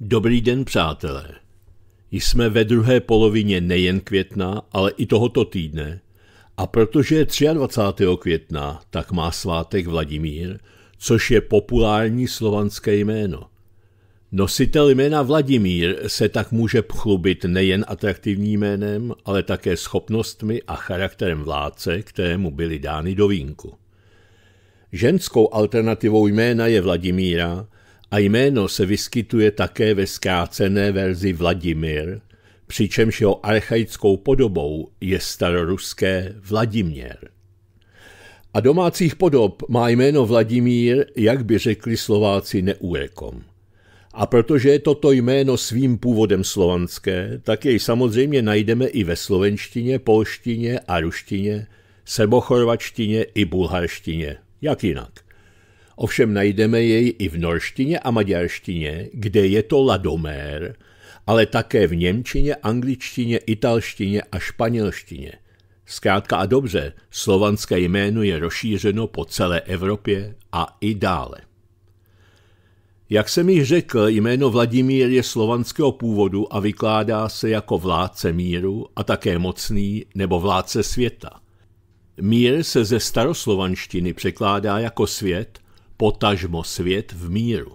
Dobrý den, přátelé. Jsme ve druhé polovině nejen května, ale i tohoto týdne. A protože je 23. května, tak má svátek Vladimír, což je populární slovanské jméno. Nositel jména Vladimír se tak může chlubit nejen atraktivním jménem, ale také schopnostmi a charakterem vládce, kterému byly dány do vínku. Ženskou alternativou jména je Vladimíra, a jméno se vyskytuje také ve zkrácené verzi Vladimir, přičemž jeho archaickou podobou je staroruské Vladimír. A domácích podob má jméno Vladimír, jak by řekli Slováci neúrekom. A protože je toto jméno svým původem slovanské, tak jej samozřejmě najdeme i ve slovenštině, polštině a ruštině, sebochorvačtině i bulharštině, jak jinak. Ovšem najdeme jej i v norštině a maďarštině, kde je to ladomér, ale také v němčině, angličtině, italštině a španělštině. Zkrátka a dobře, slovanské jméno je rozšířeno po celé Evropě a i dále. Jak jsem již řekl, jméno Vladimír je slovanského původu a vykládá se jako vládce míru a také mocný nebo vládce světa. Mír se ze staroslovanštiny překládá jako svět potažmo svět v míru.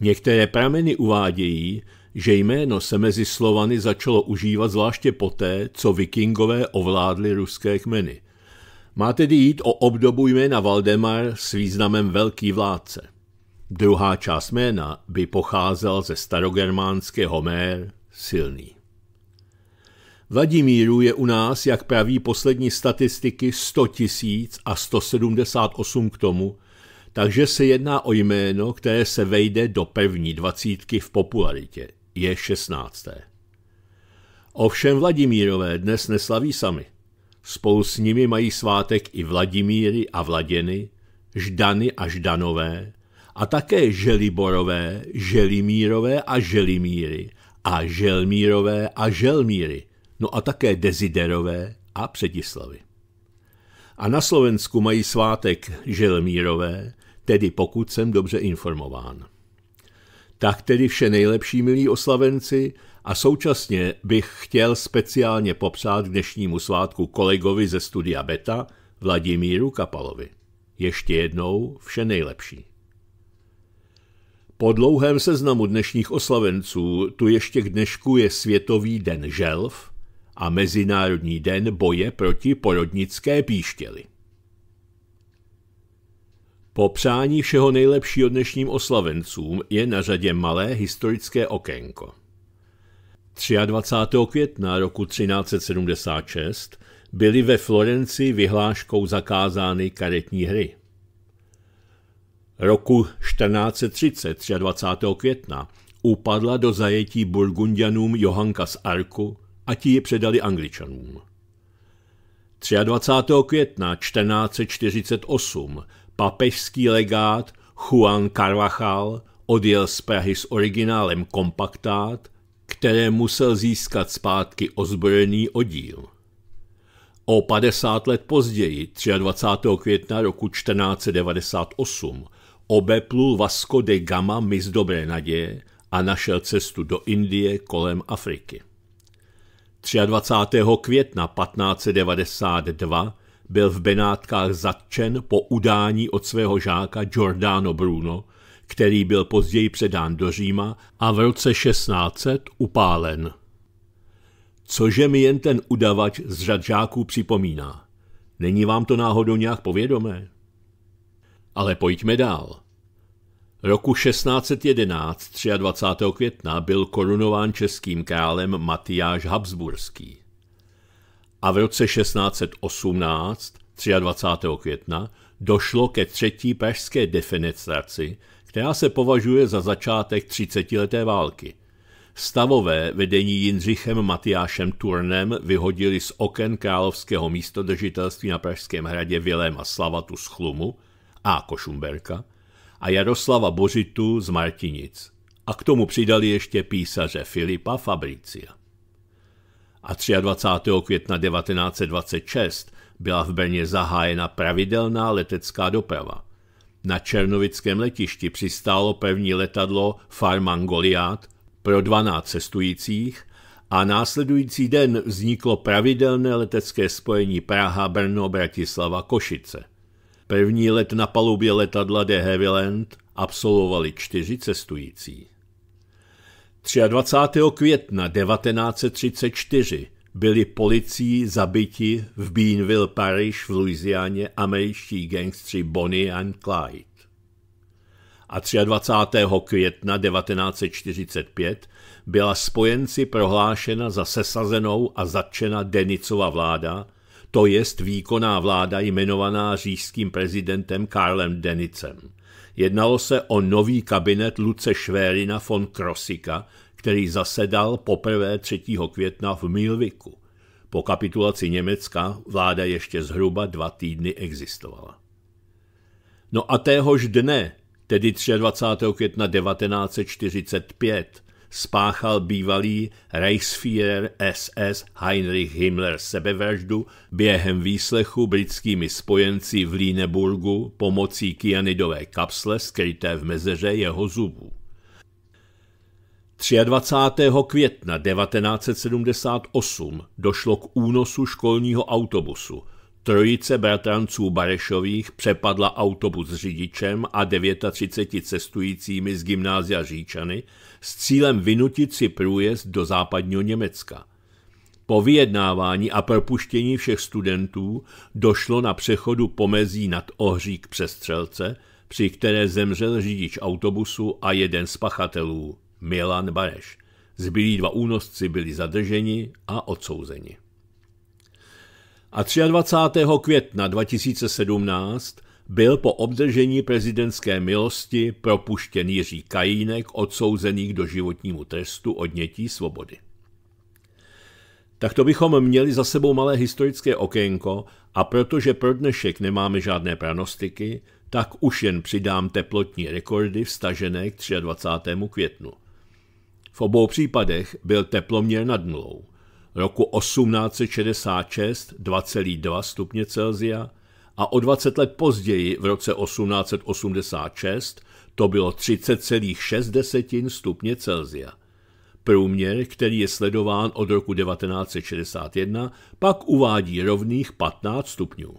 Některé prameny uvádějí, že jméno se mezi Slovany začalo užívat zvláště poté, co vikingové ovládli ruské kmeny. Má tedy jít o obdobu jména Valdemar s významem velký vládce. Druhá část jména by pocházela ze starogermánského mér silný. Vladimíru je u nás, jak praví poslední statistiky, 100 000 a 178 k tomu, takže se jedná o jméno, které se vejde do první dvacítky v popularitě. Je šestnácté. Ovšem Vladimírové dnes neslaví sami. Spolu s nimi mají svátek i Vladimíry a Vladěny, Ždany a Ždanové a také Želiborové, Želimírové a Želimíry a Želmírové a Želmíry, no a také Deziderové a Předislavy. A na Slovensku mají svátek Želmírové, tedy pokud jsem dobře informován. Tak tedy vše nejlepší, milí oslavenci, a současně bych chtěl speciálně popřát k dnešnímu svátku kolegovi ze studia Beta, Vladimíru Kapalovi. Ještě jednou vše nejlepší. Po dlouhém seznamu dnešních oslavenců tu ještě k dnešku je Světový den želv a Mezinárodní den boje proti porodnické píštěli. Po přání všeho nejlepšího dnešním oslavencům je na řadě malé historické okénko. 23. května roku 1376 byly ve Florenci vyhláškou zakázány karetní hry. Roku 1430, 23. května, upadla do zajetí Burgundianům Johanka z Arku a ti ji předali Angličanům. 23. května 1448 Papežský legát Juan Carvajal odjel z Prahy s originálem kompaktát, které musel získat zpátky ozbrojený oddíl. O 50 let později, 23. května roku 1498, obeplul Vasco de Gama mis Dobré naděje a našel cestu do Indie kolem Afriky. 23. května 1592 byl v Benátkách zatčen po udání od svého žáka Giordano Bruno, který byl později předán do Říma a v roce 1600 upálen. Cože mi jen ten udavač z řad žáků připomíná? Není vám to náhodou nějak povědomé? Ale pojďme dál. Roku 1611, 23. května, byl korunován českým králem Matyáš Habsburský a v roce 1618, 23. května, došlo ke třetí pražské defenestraci, která se považuje za začátek 30-leté války. Stavové vedení Jindřichem Matyášem Turnem vyhodili z oken královského místodržitelství na Pražském hradě Viléma Slavatu z Chlumu a Košumberka a Jaroslava Bořitu z Martinic. A k tomu přidali ještě písaře Filipa Fabricia a 23. května 1926 byla v Brně zahájena pravidelná letecká doprava. Na Černovickém letišti přistálo první letadlo Farman Goliath pro 12 cestujících a následující den vzniklo pravidelné letecké spojení Praha, Brno, Bratislava, Košice. První let na palubě letadla De Havilland absolvovali čtyři cestující. 23. května 1934 byli policií zabiti v Beanville Parish v Louisianě američtí gangstři Bonnie and Clyde. A 23. května 1945 byla spojenci prohlášena za sesazenou a zatčena Denicova vláda, to jest výkonná vláda jmenovaná říšským prezidentem Karlem Denicem. Jednalo se o nový kabinet Luce Švérina von Krosika, který zasedal poprvé 3. května v Milviku. Po kapitulaci Německa vláda ještě zhruba dva týdny existovala. No a téhož dne, tedy 23. května 1945, spáchal bývalý Reichsführer SS Heinrich Himmler sebevraždu během výslechu britskými spojenci v Líneburgu pomocí kyanidové kapsle skryté v mezeře jeho zubů. 23. května 1978 došlo k únosu školního autobusu – Trojice bratranců Barešových přepadla autobus s řidičem a 39 cestujícími z gymnázia Říčany s cílem vynutit si průjezd do západního Německa. Po vyjednávání a propuštění všech studentů došlo na přechodu pomezí nad Ohřík přestřelce, při které zemřel řidič autobusu a jeden z pachatelů, Milan Bareš. Zbylí dva únosci byli zadrženi a odsouzeni a 23. května 2017 byl po obdržení prezidentské milosti propuštěn Jiří Kajínek odsouzený k doživotnímu trestu odnětí svobody. Tak to bychom měli za sebou malé historické okénko a protože pro dnešek nemáme žádné pranostiky, tak už jen přidám teplotní rekordy vstažené k 23. květnu. V obou případech byl teploměr nad nulou – roku 1866 2,2 stupně Celzia a o 20 let později v roce 1886 to bylo 30,6 stupně Celzia. Průměr, který je sledován od roku 1961, pak uvádí rovných 15 stupňů.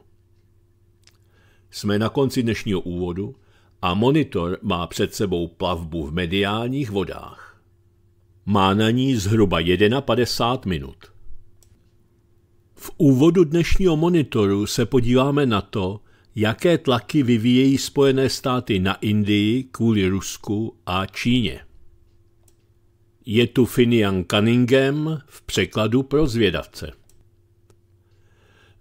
Jsme na konci dnešního úvodu a monitor má před sebou plavbu v mediálních vodách. Má na ní zhruba 51 minut. V úvodu dnešního monitoru se podíváme na to, jaké tlaky vyvíjejí Spojené státy na Indii kvůli Rusku a Číně. Je tu Finian Cunningham v překladu pro zvědavce.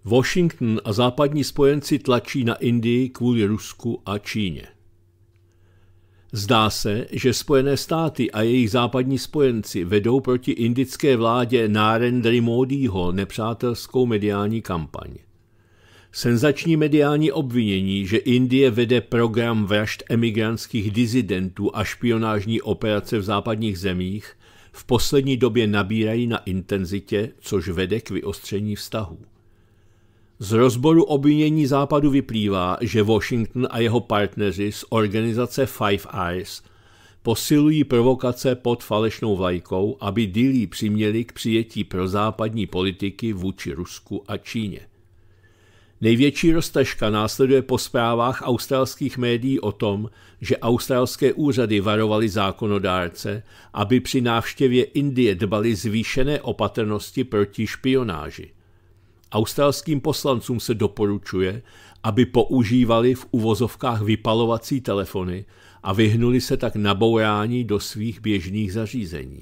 Washington a západní spojenci tlačí na Indii kvůli Rusku a Číně. Zdá se, že Spojené státy a jejich západní spojenci vedou proti indické vládě Narendry Modiho nepřátelskou mediální kampaň. Senzační mediální obvinění, že Indie vede program vražd emigrantských dizidentů a špionážní operace v západních zemích, v poslední době nabírají na intenzitě, což vede k vyostření vztahů. Z rozboru obvinění západu vyplývá, že Washington a jeho partneři z organizace Five Eyes posilují provokace pod falešnou vlajkou, aby Dillí přiměli k přijetí prozápadní politiky vůči Rusku a Číně. Největší roztažka následuje po zprávách australských médií o tom, že australské úřady varovali zákonodárce, aby při návštěvě Indie dbali zvýšené opatrnosti proti špionáži. Australským poslancům se doporučuje, aby používali v uvozovkách vypalovací telefony a vyhnuli se tak nabourání do svých běžných zařízení.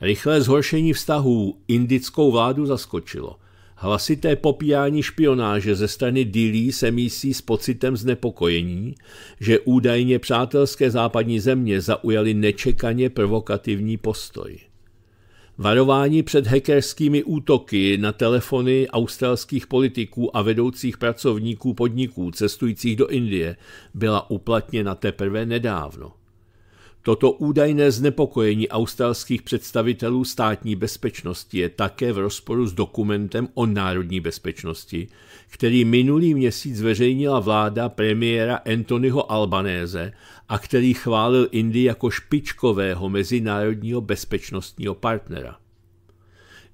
Rychlé zhoršení vztahů indickou vládu zaskočilo. Hlasité popíjání špionáže ze strany Dilí se mísí s pocitem znepokojení, že údajně přátelské západní země zaujaly nečekaně provokativní postoj. Varování před hackerskými útoky na telefony australských politiků a vedoucích pracovníků podniků cestujících do Indie byla uplatněna teprve nedávno. Toto údajné znepokojení australských představitelů státní bezpečnosti je také v rozporu s dokumentem o národní bezpečnosti, který minulý měsíc zveřejnila vláda premiéra Anthonyho Albanéze a který chválil Indii jako špičkového mezinárodního bezpečnostního partnera.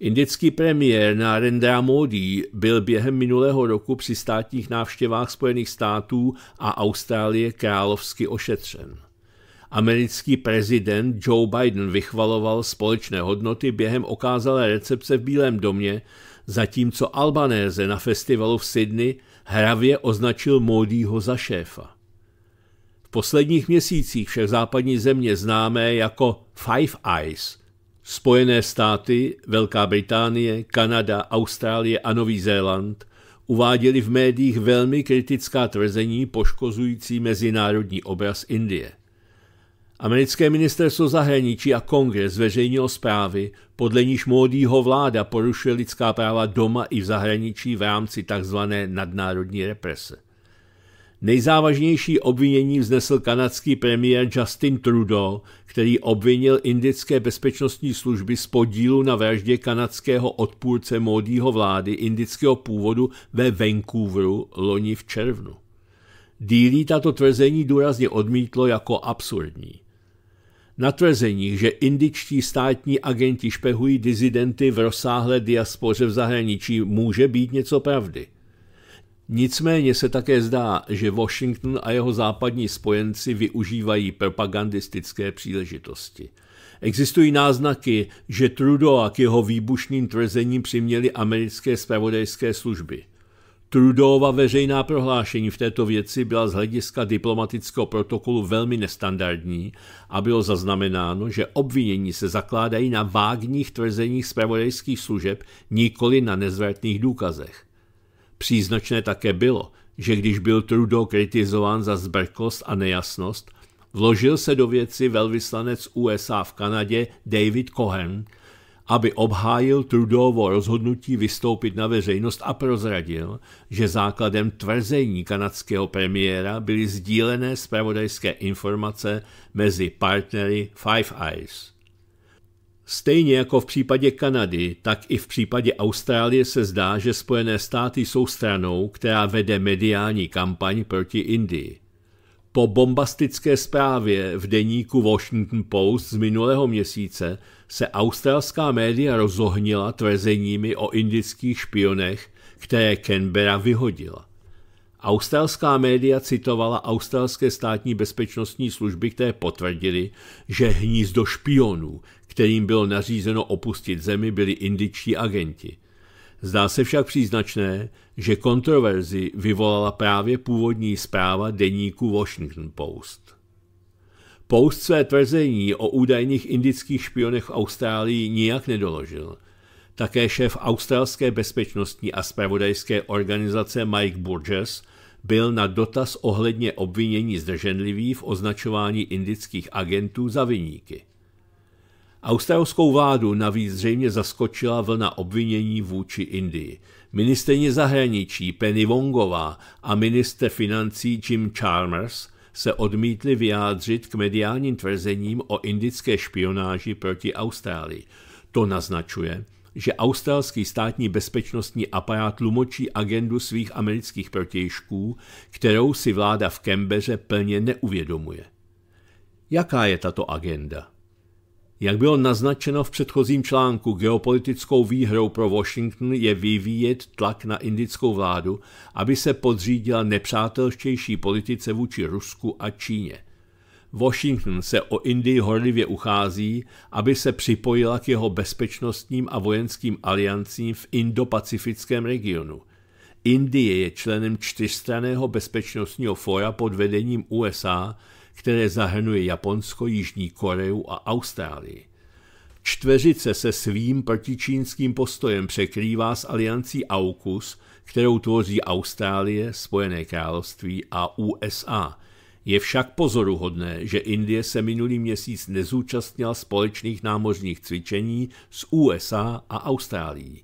Indický premiér Narendra Modi byl během minulého roku při státních návštěvách Spojených států a Austrálie královsky ošetřen. Americký prezident Joe Biden vychvaloval společné hodnoty během okázalé recepce v Bílém domě, zatímco Albanéze na festivalu v Sydney hravě označil Modiho za šéfa. V posledních měsících však západní země známé jako Five Eyes, Spojené státy, Velká Británie, Kanada, Austrálie a Nový Zéland uváděli v médiích velmi kritická tvrzení poškozující mezinárodní obraz Indie – Americké ministerstvo zahraničí a kongres zveřejnilo zprávy, podle níž Módího vláda porušuje lidská práva doma i v zahraničí v rámci tzv. nadnárodní represe. Nejzávažnější obvinění vznesl kanadský premiér Justin Trudeau, který obvinil indické bezpečnostní služby z podílu na vraždě kanadského odpůrce módího vlády indického původu ve Vancouveru loni v červnu. Dílí tato tvrzení důrazně odmítlo jako absurdní. Na tvrzení, že indičtí státní agenti špehují dizidenty v rozsáhlé diaspoře v zahraničí, může být něco pravdy. Nicméně se také zdá, že Washington a jeho západní spojenci využívají propagandistické příležitosti. Existují náznaky, že Trudeau k jeho výbušným tvrzením přiměli americké spravodajské služby – Trudova veřejná prohlášení v této věci byla z hlediska diplomatického protokolu velmi nestandardní a bylo zaznamenáno, že obvinění se zakládají na vágních tvrzeních zpravodajských služeb, nikoli na nezvratných důkazech. Příznačné také bylo, že když byl Trudeau kritizován za zbrklost a nejasnost, vložil se do věci velvyslanec USA v Kanadě David Cohen – aby obhájil Trudeauvo rozhodnutí vystoupit na veřejnost a prozradil, že základem tvrzení kanadského premiéra byly sdílené zpravodajské informace mezi partnery Five Eyes. Stejně jako v případě Kanady, tak i v případě Austrálie se zdá, že Spojené státy jsou stranou, která vede mediální kampaň proti Indii. Po bombastické zprávě v deníku Washington Post z minulého měsíce se australská média rozohnila tvrzeními o indických špionech, které Canberra vyhodila. Australská média citovala australské státní bezpečnostní služby, které potvrdili, že hnízdo špionů, kterým bylo nařízeno opustit zemi, byli indičtí agenti. Zdá se však příznačné, že kontroverzi vyvolala právě původní zpráva deníku Washington Post. Post své tvrzení o údajných indických špionech v Austrálii nijak nedoložil. Také šéf australské bezpečnostní a spravodajské organizace Mike Burgess byl na dotaz ohledně obvinění zdrženlivý v označování indických agentů za viníky. Australskou vládu navíc zřejmě zaskočila vlna obvinění vůči Indii. Ministerně zahraničí Penny Wongová a minister financí Jim Chalmers se odmítli vyjádřit k mediálním tvrzením o indické špionáži proti Austrálii. To naznačuje, že australský státní bezpečnostní aparát lumočí agendu svých amerických protějšků, kterou si vláda v Kembeře plně neuvědomuje. Jaká je tato agenda? Jak bylo naznačeno v předchozím článku, geopolitickou výhrou pro Washington je vyvíjet tlak na indickou vládu, aby se podřídila nepřátelštější politice vůči Rusku a Číně. Washington se o Indii horlivě uchází, aby se připojila k jeho bezpečnostním a vojenským aliancím v indopacifickém regionu. Indie je členem čtyřstraného bezpečnostního fora pod vedením USA, které zahrnuje Japonsko, Jižní Koreu a Austrálii. Čtveřice se svým protičínským postojem překrývá s aliancí AUKUS, kterou tvoří Austrálie, Spojené království a USA. Je však pozoruhodné, že Indie se minulý měsíc nezúčastnila společných námořních cvičení s USA a Austrálií.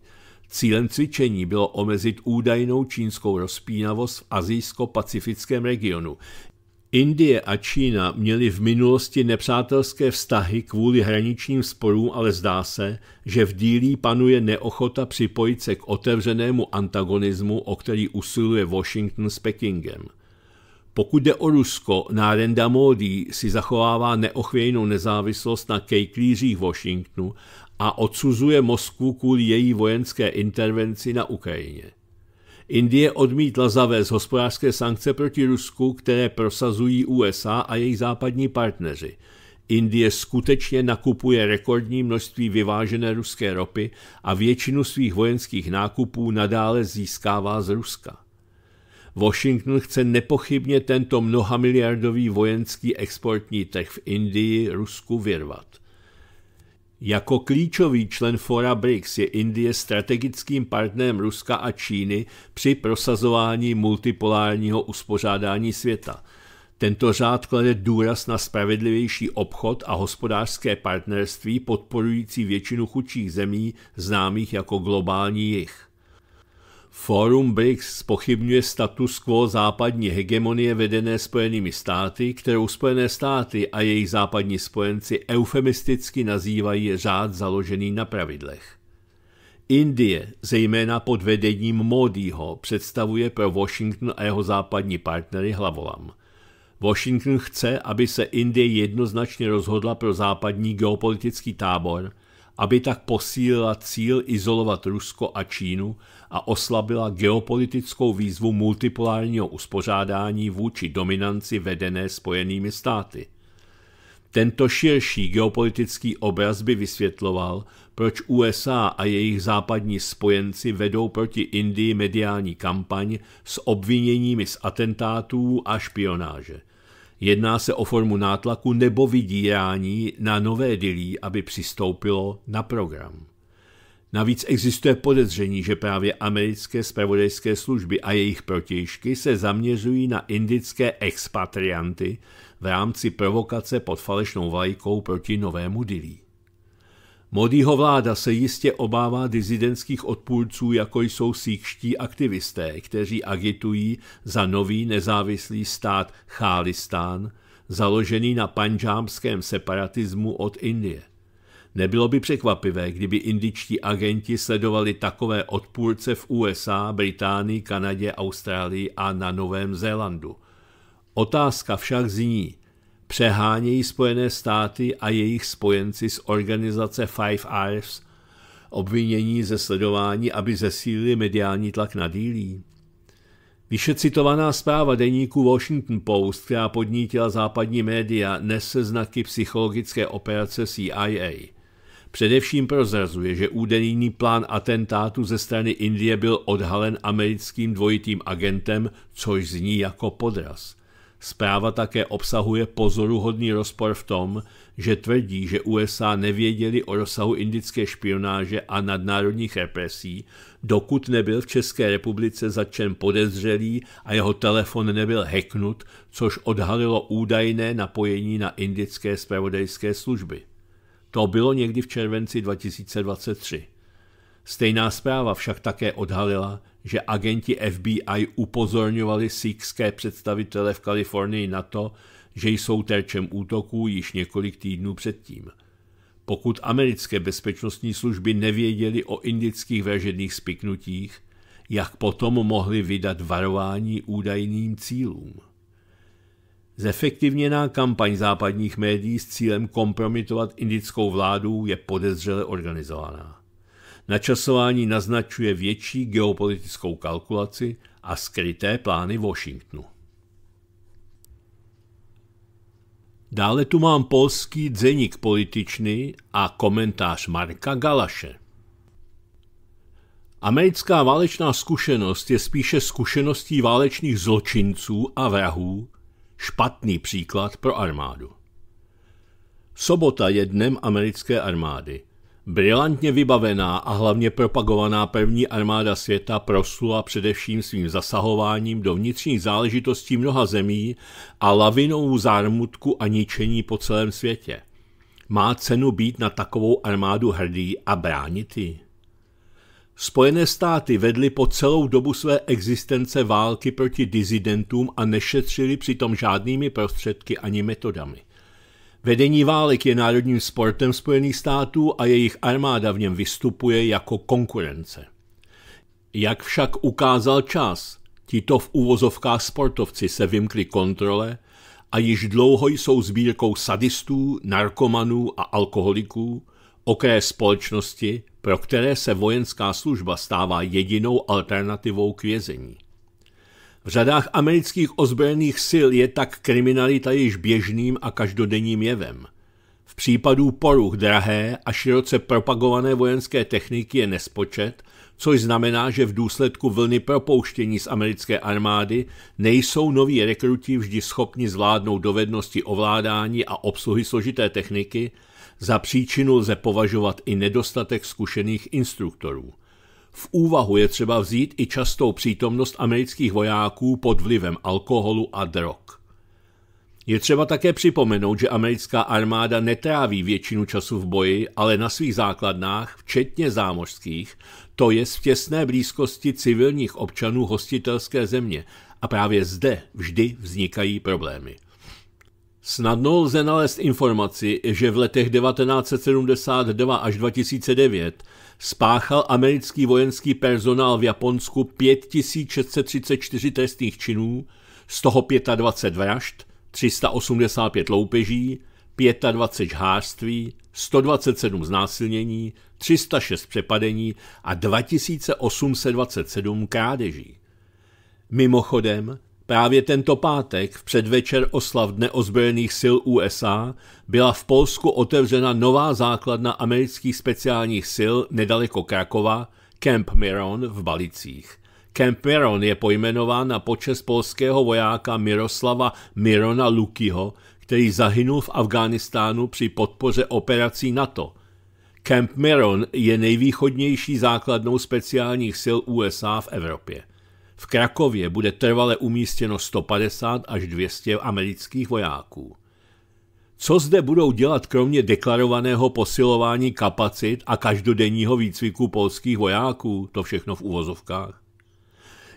Cílem cvičení bylo omezit údajnou čínskou rozpínavost v azijsko-pacifickém regionu, Indie a Čína měly v minulosti nepřátelské vztahy kvůli hraničním sporům, ale zdá se, že v dílí panuje neochota připojit se k otevřenému antagonismu, o který usiluje Washington s Pekingem. Pokud jde o Rusko, nárenda Modi si zachovává neochvějnou nezávislost na kejklířích Washingtonu a odsuzuje Moskvu kvůli její vojenské intervenci na Ukrajině. Indie odmítla zavést hospodářské sankce proti Rusku, které prosazují USA a jejich západní partneři. Indie skutečně nakupuje rekordní množství vyvážené ruské ropy a většinu svých vojenských nákupů nadále získává z Ruska. Washington chce nepochybně tento mnohamiliardový vojenský exportní trh v Indii Rusku vyrvat. Jako klíčový člen fora BRICS je Indie strategickým partnerem Ruska a Číny při prosazování multipolárního uspořádání světa. Tento řád klade důraz na spravedlivější obchod a hospodářské partnerství podporující většinu chudších zemí známých jako globální jich. Fórum BRICS spochybňuje status quo západní hegemonie vedené Spojenými státy, kterou Spojené státy a jejich západní spojenci eufemisticky nazývají řád založený na pravidlech. Indie, zejména pod vedením Modiho, představuje pro Washington a jeho západní partnery hlavolam. Washington chce, aby se Indie jednoznačně rozhodla pro západní geopolitický tábor, aby tak posílila cíl izolovat Rusko a Čínu a oslabila geopolitickou výzvu multipolárního uspořádání vůči dominanci vedené Spojenými státy. Tento širší geopolitický obraz by vysvětloval, proč USA a jejich západní spojenci vedou proti Indii mediální kampaň s obviněními z atentátů a špionáže. Jedná se o formu nátlaku nebo vydírání na nové dilí, aby přistoupilo na program. Navíc existuje podezření, že právě americké spravodajské služby a jejich protějšky se zaměřují na indické expatrianty v rámci provokace pod falešnou vlajkou proti novému dilí. Modího vláda se jistě obává dizidentských odpůrců, jako jsou síkští aktivisté, kteří agitují za nový nezávislý stát Chálistán, založený na panžámském separatismu od Indie. Nebylo by překvapivé, kdyby indičtí agenti sledovali takové odpůrce v USA, Británii, Kanadě, Austrálii a na Novém Zélandu. Otázka však zní, přehánějí Spojené státy a jejich spojenci z organizace Five Eyes obvinění ze sledování, aby zesílili mediální tlak na dílí? Vyše citovaná zpráva deníku Washington Post, která podnítila západní média, nese znaky psychologické operace CIA – Především prozrazuje, že údajný plán atentátu ze strany Indie byl odhalen americkým dvojitým agentem, což zní jako podraz. Zpráva také obsahuje pozoruhodný rozpor v tom, že tvrdí, že USA nevěděli o rozsahu indické špionáže a nadnárodních represí, dokud nebyl v České republice začen podezřelý a jeho telefon nebyl heknut, což odhalilo údajné napojení na indické spravodajské služby. To bylo někdy v červenci 2023. Stejná zpráva však také odhalila, že agenti FBI upozorňovali sikské představitele v Kalifornii na to, že jsou terčem útoků již několik týdnů předtím. Pokud americké bezpečnostní služby nevěděly o indických vražedných spiknutích, jak potom mohli vydat varování údajným cílům? Zefektivněná kampaň západních médií s cílem kompromitovat indickou vládu je podezřele organizovaná. Načasování naznačuje větší geopolitickou kalkulaci a skryté plány Washingtonu. Dále tu mám polský dzeník političný a komentář Marka Galaše. Americká válečná zkušenost je spíše zkušeností válečných zločinců a vrahů, špatný příklad pro armádu. Sobota je dnem americké armády. Brilantně vybavená a hlavně propagovaná první armáda světa proslula především svým zasahováním do vnitřních záležitostí mnoha zemí a lavinou zármutku a ničení po celém světě. Má cenu být na takovou armádu hrdý a bránit ji? Spojené státy vedly po celou dobu své existence války proti dizidentům a nešetřili přitom žádnými prostředky ani metodami. Vedení válek je národním sportem Spojených států a jejich armáda v něm vystupuje jako konkurence. Jak však ukázal čas, tito v úvozovkách sportovci se vymkli kontrole a již dlouho jsou sbírkou sadistů, narkomanů a alkoholiků, okré společnosti, pro které se vojenská služba stává jedinou alternativou k vězení. V řadách amerických ozbrojených sil je tak kriminalita již běžným a každodenním jevem. V případů poruch drahé a široce propagované vojenské techniky je nespočet, což znamená, že v důsledku vlny propouštění z americké armády nejsou noví rekruti vždy schopni zvládnout dovednosti ovládání a obsluhy složité techniky, za příčinu lze považovat i nedostatek zkušených instruktorů. V úvahu je třeba vzít i častou přítomnost amerických vojáků pod vlivem alkoholu a drog. Je třeba také připomenout, že americká armáda netráví většinu času v boji, ale na svých základnách, včetně zámořských, to je v těsné blízkosti civilních občanů hostitelské země a právě zde vždy vznikají problémy. Snadno lze nalézt informaci, že v letech 1972 až 2009 spáchal americký vojenský personál v Japonsku 5634 trestných činů, z toho 25 vražd, 385 loupeží, 25 žhářství, 127 znásilnění, 306 přepadení a 2827 krádeží. Mimochodem, Právě tento pátek v předvečer oslav Dne ozbrojených sil USA byla v Polsku otevřena nová základna amerických speciálních sil nedaleko Krakova, Camp Miron v Balicích. Camp Miron je pojmenován na počest polského vojáka Miroslava Mirona Lukyho, který zahynul v Afghánistánu při podpoře operací NATO. Camp Miron je nejvýchodnější základnou speciálních sil USA v Evropě. V Krakově bude trvale umístěno 150 až 200 amerických vojáků. Co zde budou dělat kromě deklarovaného posilování kapacit a každodenního výcviku polských vojáků, to všechno v uvozovkách?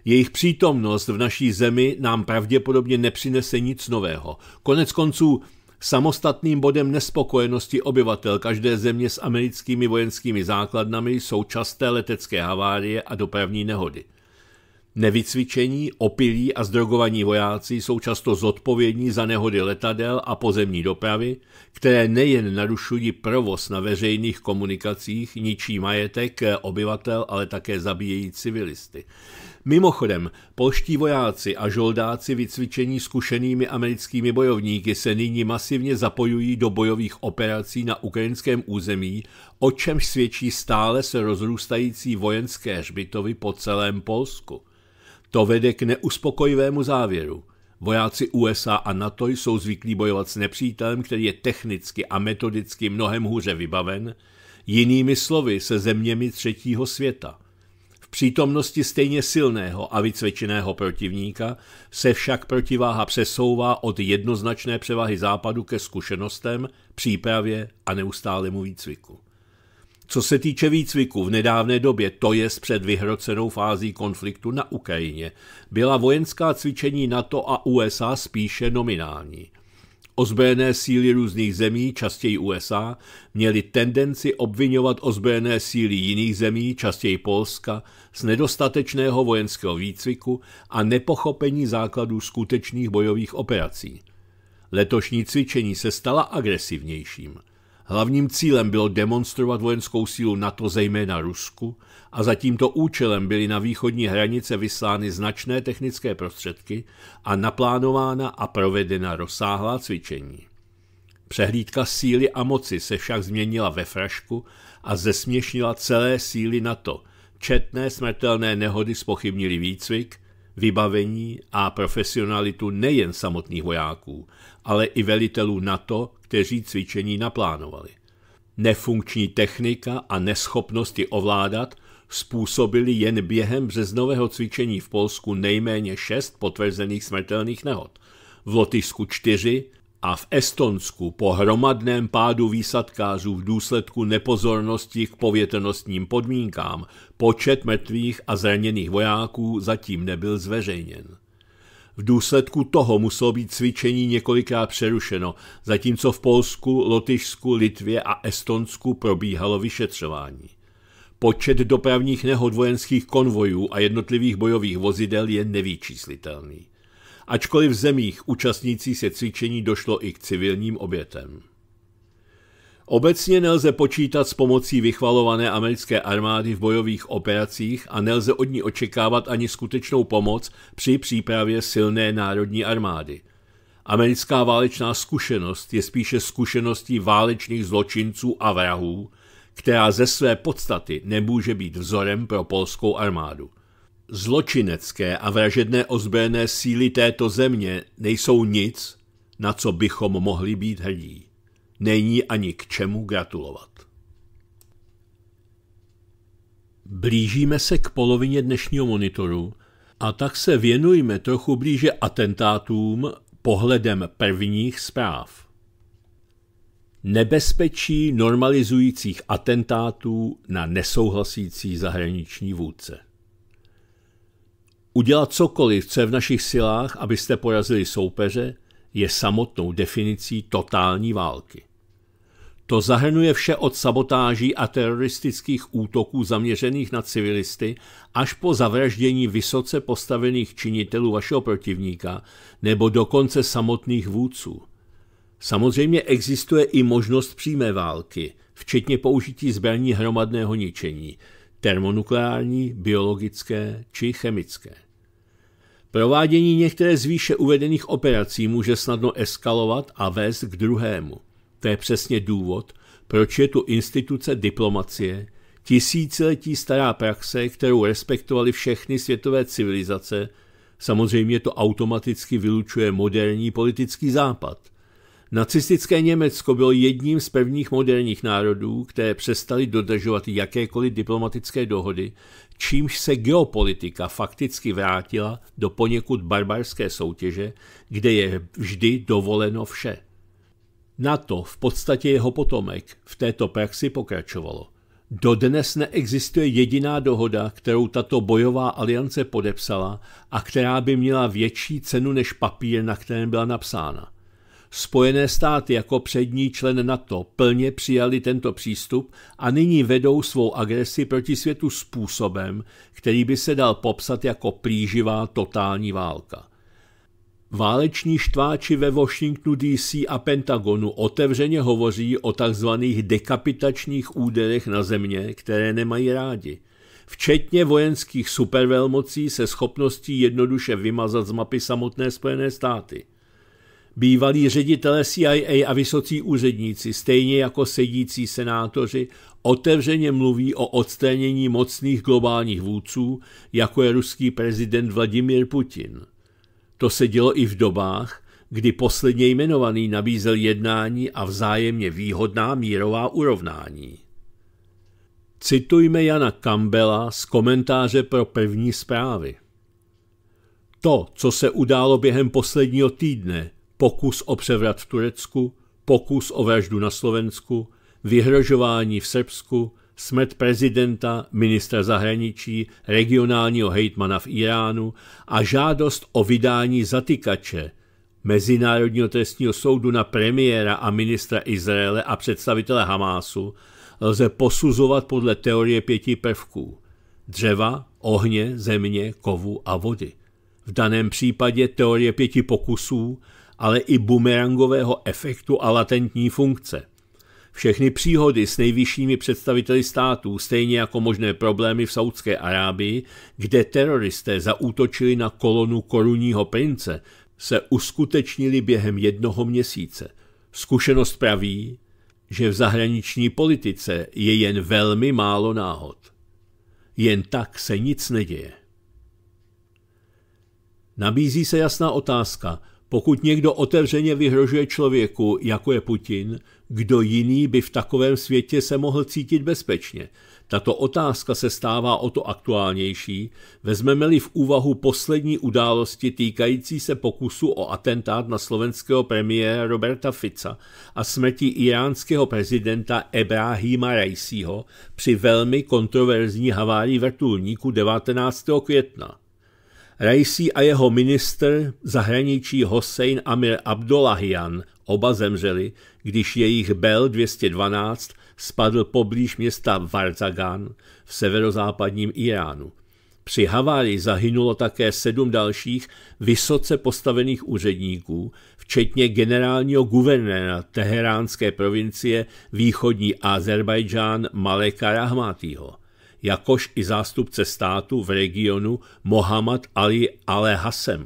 Jejich přítomnost v naší zemi nám pravděpodobně nepřinese nic nového. Konec konců, samostatným bodem nespokojenosti obyvatel každé země s americkými vojenskými základnami jsou časté letecké havárie a dopravní nehody. Nevycvičení, opilí a zdrogovaní vojáci jsou často zodpovědní za nehody letadel a pozemní dopravy, které nejen narušují provoz na veřejných komunikacích, ničí majetek obyvatel, ale také zabíjejí civilisty. Mimochodem, polští vojáci a žoldáci vycvičení zkušenými americkými bojovníky se nyní masivně zapojují do bojových operací na ukrajinském území, o čemž svědčí stále se rozrůstající vojenské hřbitovy po celém Polsku. To vede k neuspokojivému závěru. Vojáci USA a NATO jsou zvyklí bojovat s nepřítelem, který je technicky a metodicky mnohem hůře vybaven, jinými slovy se zeměmi třetího světa. V přítomnosti stejně silného a vycvičeného protivníka se však protiváha přesouvá od jednoznačné převahy západu ke zkušenostem, přípravě a neustálému výcviku. Co se týče výcviku v nedávné době, to je před vyhrocenou fází konfliktu na Ukrajině, byla vojenská cvičení NATO a USA spíše nominální. Ozbrojené síly různých zemí, častěji USA, měly tendenci obvinovat ozbrojené síly jiných zemí, častěji Polska, z nedostatečného vojenského výcviku a nepochopení základů skutečných bojových operací. Letošní cvičení se stala agresivnějším – Hlavním cílem bylo demonstrovat vojenskou sílu NATO zejména Rusku a za tímto účelem byly na východní hranice vyslány značné technické prostředky a naplánována a provedena rozsáhlá cvičení. Přehlídka síly a moci se však změnila ve frašku a zesměšnila celé síly NATO. Četné smrtelné nehody spochybnili výcvik, vybavení a profesionalitu nejen samotných vojáků, ale i velitelů NATO, kteří cvičení naplánovali. Nefunkční technika a neschopnosti ovládat způsobili jen během březnového cvičení v Polsku nejméně šest potvrzených smrtelných nehod, v Lotyšsku čtyři a v Estonsku po hromadném pádu výsadkářů v důsledku nepozornosti k povětrnostním podmínkám počet mrtvých a zraněných vojáků zatím nebyl zveřejněn. V důsledku toho muselo být cvičení několikrát přerušeno, zatímco v Polsku, Lotyšsku, Litvě a Estonsku probíhalo vyšetřování. Počet dopravních nehod vojenských konvojů a jednotlivých bojových vozidel je nevýčíslitelný. Ačkoliv v zemích účastnící se cvičení došlo i k civilním obětem. Obecně nelze počítat s pomocí vychvalované americké armády v bojových operacích a nelze od ní očekávat ani skutečnou pomoc při přípravě silné národní armády. Americká válečná zkušenost je spíše zkušeností válečných zločinců a vrahů, která ze své podstaty nemůže být vzorem pro polskou armádu. Zločinecké a vražedné ozbrojené síly této země nejsou nic, na co bychom mohli být hrdí není ani k čemu gratulovat. Blížíme se k polovině dnešního monitoru a tak se věnujme trochu blíže atentátům pohledem prvních zpráv. Nebezpečí normalizujících atentátů na nesouhlasící zahraniční vůdce. Udělat cokoliv, co je v našich silách, abyste porazili soupeře, je samotnou definicí totální války. To zahrnuje vše od sabotáží a teroristických útoků zaměřených na civilisty až po zavraždění vysoce postavených činitelů vašeho protivníka nebo dokonce samotných vůdců. Samozřejmě existuje i možnost přímé války, včetně použití zbraní hromadného ničení, termonukleární, biologické či chemické. Provádění některé z výše uvedených operací může snadno eskalovat a vést k druhému – to je přesně důvod, proč je tu instituce diplomacie, tisíciletí stará praxe, kterou respektovali všechny světové civilizace, samozřejmě to automaticky vylučuje moderní politický západ. Nacistické Německo bylo jedním z prvních moderních národů, které přestali dodržovat jakékoliv diplomatické dohody, čímž se geopolitika fakticky vrátila do poněkud barbarské soutěže, kde je vždy dovoleno vše. Na to v podstatě jeho potomek v této praxi pokračovalo. Dodnes neexistuje jediná dohoda, kterou tato bojová aliance podepsala a která by měla větší cenu než papír, na kterém byla napsána. Spojené státy jako přední člen NATO plně přijali tento přístup a nyní vedou svou agresi proti světu způsobem, který by se dal popsat jako plíživá totální válka. Váleční štváči ve Washingtonu DC a Pentagonu otevřeně hovoří o tzv. dekapitačních úderech na země, které nemají rádi, včetně vojenských supervelmocí se schopností jednoduše vymazat z mapy samotné Spojené státy. Bývalí ředitele CIA a vysocí úředníci, stejně jako sedící senátoři, otevřeně mluví o odstranění mocných globálních vůdců, jako je ruský prezident Vladimir Putin – to se dělo i v dobách, kdy posledně jmenovaný nabízel jednání a vzájemně výhodná mírová urovnání. Citujme Jana Campbella z komentáře pro první zprávy. To, co se událo během posledního týdne, pokus o převrat v Turecku, pokus o vraždu na Slovensku, vyhrožování v Srbsku, smet prezidenta, ministra zahraničí, regionálního hejtmana v Iránu a žádost o vydání zatykače Mezinárodního trestního soudu na premiéra a ministra Izraele a představitele Hamásu lze posuzovat podle teorie pěti prvků – dřeva, ohně, země, kovu a vody. V daném případě teorie pěti pokusů, ale i bumerangového efektu a latentní funkce – všechny příhody s nejvyššími představiteli států, stejně jako možné problémy v Saudské Arábii, kde teroristé zaútočili na kolonu korunního prince, se uskutečnili během jednoho měsíce. Zkušenost praví, že v zahraniční politice je jen velmi málo náhod. Jen tak se nic neděje. Nabízí se jasná otázka. Pokud někdo otevřeně vyhrožuje člověku, jako je Putin, kdo jiný by v takovém světě se mohl cítit bezpečně? Tato otázka se stává o to aktuálnější, vezmeme-li v úvahu poslední události týkající se pokusu o atentát na slovenského premiéra Roberta Fica a smrti iránského prezidenta Ebrahima Rajsího při velmi kontroverzní havárii vrtulníku 19. května. Rajsí a jeho minister zahraničí Hossein Amir Abdullahian oba zemřeli, když jejich Bell 212 spadl poblíž města Varzagan v severozápadním Iránu. Při havárii zahynulo také sedm dalších vysoce postavených úředníků, včetně generálního guvernéra teheránské provincie východní Azerbajdžán Maleka Rahmatýho, jakož i zástupce státu v regionu Mohammad Ali Ale Hasem.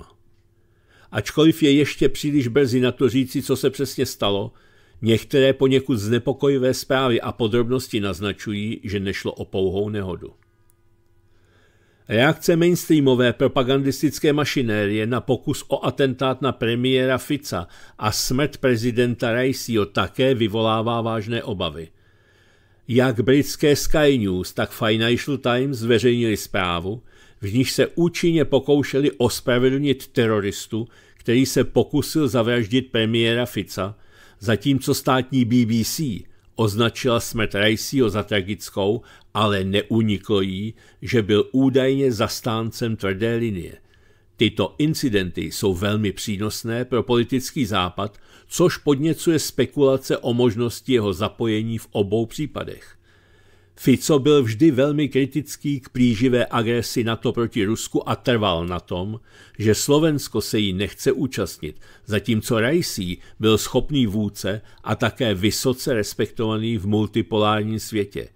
Ačkoliv je ještě příliš brzy na to říci, co se přesně stalo, Některé poněkud znepokojivé zprávy a podrobnosti naznačují, že nešlo o pouhou nehodu. Reakce mainstreamové propagandistické mašinérie na pokus o atentát na premiéra Fica a smrt prezidenta Raisio také vyvolává vážné obavy. Jak britské Sky News, tak Financial Times zveřejnili zprávu, v níž se účinně pokoušeli ospravedlnit teroristu, který se pokusil zavraždit premiéra Fica – zatímco státní BBC označila smrt Raceyho za tragickou, ale neuniklo jí, že byl údajně zastáncem tvrdé linie. Tyto incidenty jsou velmi přínosné pro politický západ, což podněcuje spekulace o možnosti jeho zapojení v obou případech. Fico byl vždy velmi kritický k plíživé agresi NATO proti Rusku a trval na tom, že Slovensko se jí nechce účastnit, zatímco Rajsí byl schopný vůdce a také vysoce respektovaný v multipolárním světě.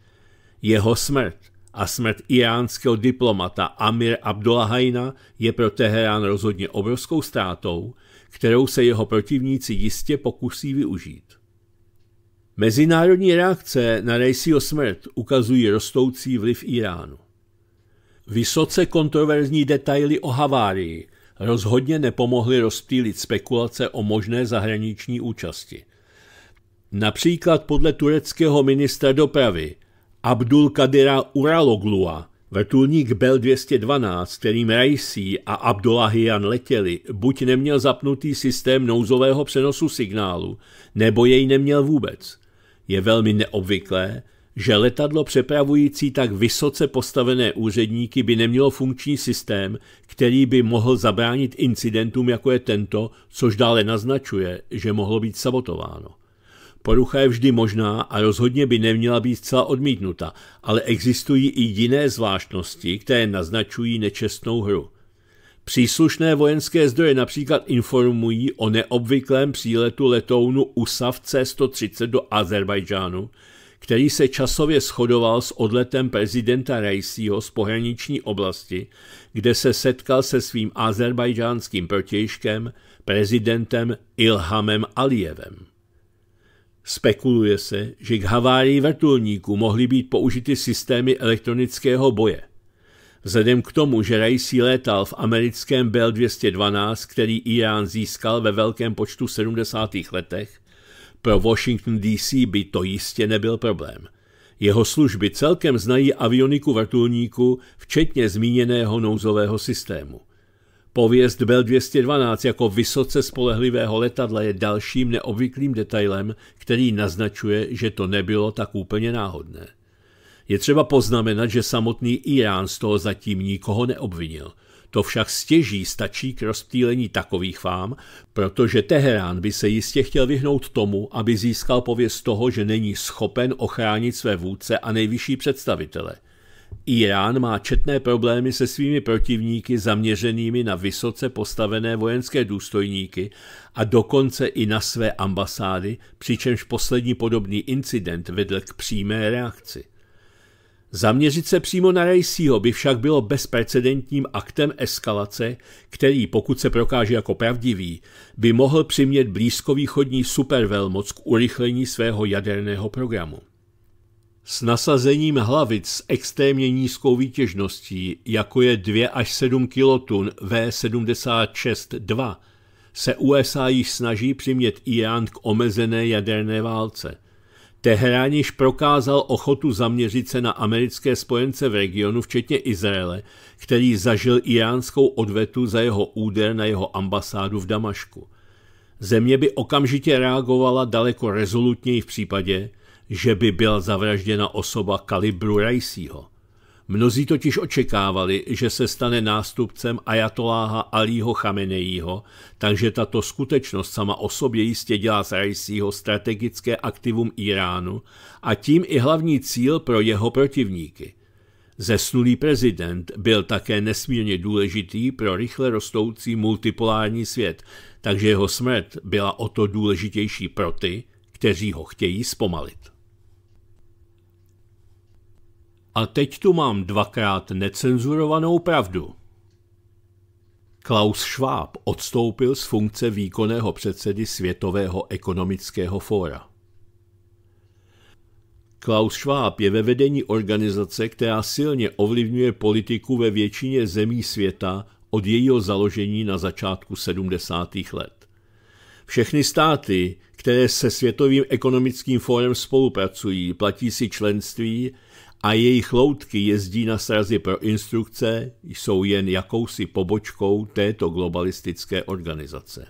Jeho smrt a smrt iránského diplomata Amir Abdullahajna je pro Teherán rozhodně obrovskou ztrátou, kterou se jeho protivníci jistě pokusí využít. Mezinárodní reakce na rejsího smrt ukazují rostoucí vliv Iránu. Vysoce kontroverzní detaily o havárii rozhodně nepomohly rozptýlit spekulace o možné zahraniční účasti. Například podle tureckého ministra dopravy Abdul Kadira Uraloglua vrtulník Bell 212, kterým Raisi a Abdullahian letěli, buď neměl zapnutý systém nouzového přenosu signálu, nebo jej neměl vůbec – je velmi neobvyklé, že letadlo přepravující tak vysoce postavené úředníky by nemělo funkční systém, který by mohl zabránit incidentům, jako je tento, což dále naznačuje, že mohlo být sabotováno. Porucha je vždy možná a rozhodně by neměla být zcela odmítnuta, ale existují i jiné zvláštnosti, které naznačují nečestnou hru. Příslušné vojenské zdroje například informují o neobvyklém příletu letounu USAV C-130 do Azerbajdžánu, který se časově shodoval s odletem prezidenta Rejsího z pohraniční oblasti, kde se setkal se svým azerbajdžánským protějškem, prezidentem Ilhamem Alijevem. Spekuluje se, že k havárii vrtulníku mohly být použity systémy elektronického boje – Vzhledem k tomu, že Raisi létal v americkém Bell 212, který Irán získal ve velkém počtu 70. letech, pro Washington DC by to jistě nebyl problém. Jeho služby celkem znají avioniku vrtulníku, včetně zmíněného nouzového systému. Pověst Bell 212 jako vysoce spolehlivého letadla je dalším neobvyklým detailem, který naznačuje, že to nebylo tak úplně náhodné. Je třeba poznamenat, že samotný Irán z toho zatím nikoho neobvinil. To však stěží stačí k rozptýlení takových fám, protože Teherán by se jistě chtěl vyhnout tomu, aby získal pověst toho, že není schopen ochránit své vůdce a nejvyšší představitele. Irán má četné problémy se svými protivníky zaměřenými na vysoce postavené vojenské důstojníky a dokonce i na své ambasády, přičemž poslední podobný incident vedl k přímé reakci. Zaměřit se přímo na rejsího by však bylo bezprecedentním aktem eskalace, který, pokud se prokáže jako pravdivý, by mohl přimět blízkovýchodní supervelmoc k urychlení svého jaderného programu. S nasazením hlavic s extrémně nízkou výtěžností, jako je 2 až 7 kilotun V-76-2, se USA již snaží přimět Irán k omezené jaderné válce – Tehrán již prokázal ochotu zaměřit se na americké spojence v regionu, včetně Izraele, který zažil iránskou odvetu za jeho úder na jeho ambasádu v Damašku. Země by okamžitě reagovala daleko rezolutněji v případě, že by byla zavražděna osoba kalibru Rajsího. Mnozí totiž očekávali, že se stane nástupcem ajatoláha Alího Chamenejího, takže tato skutečnost sama o sobě jistě dělá z Rajsího strategické aktivum Iránu a tím i hlavní cíl pro jeho protivníky. Zesnulý prezident byl také nesmírně důležitý pro rychle rostoucí multipolární svět, takže jeho smrt byla o to důležitější pro ty, kteří ho chtějí zpomalit. A teď tu mám dvakrát necenzurovanou pravdu. Klaus Schwab odstoupil z funkce výkonného předsedy Světového ekonomického fóra. Klaus Schwab je ve vedení organizace, která silně ovlivňuje politiku ve většině zemí světa od jejího založení na začátku 70. let. Všechny státy, které se Světovým ekonomickým fórem spolupracují, platí si členství a jejich loutky jezdí na srazy pro instrukce, jsou jen jakousi pobočkou této globalistické organizace.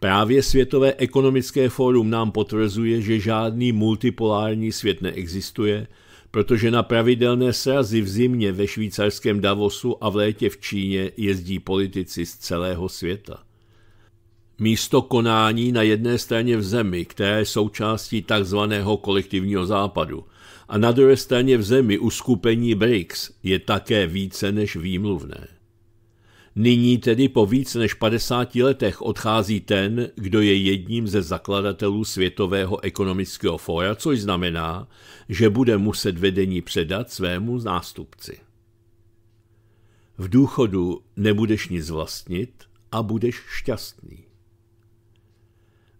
Právě Světové ekonomické fórum nám potvrzuje, že žádný multipolární svět neexistuje, protože na pravidelné srazy v zimě ve švýcarském Davosu a v létě v Číně jezdí politici z celého světa. Místo konání na jedné straně v zemi, které je součástí takzvaného kolektivního západu – a na druhé straně v zemi uskupení BRICS je také více než výmluvné. Nyní tedy po víc než 50 letech odchází ten, kdo je jedním ze zakladatelů Světového ekonomického fóra, což znamená, že bude muset vedení předat svému nástupci. V důchodu nebudeš nic vlastnit a budeš šťastný.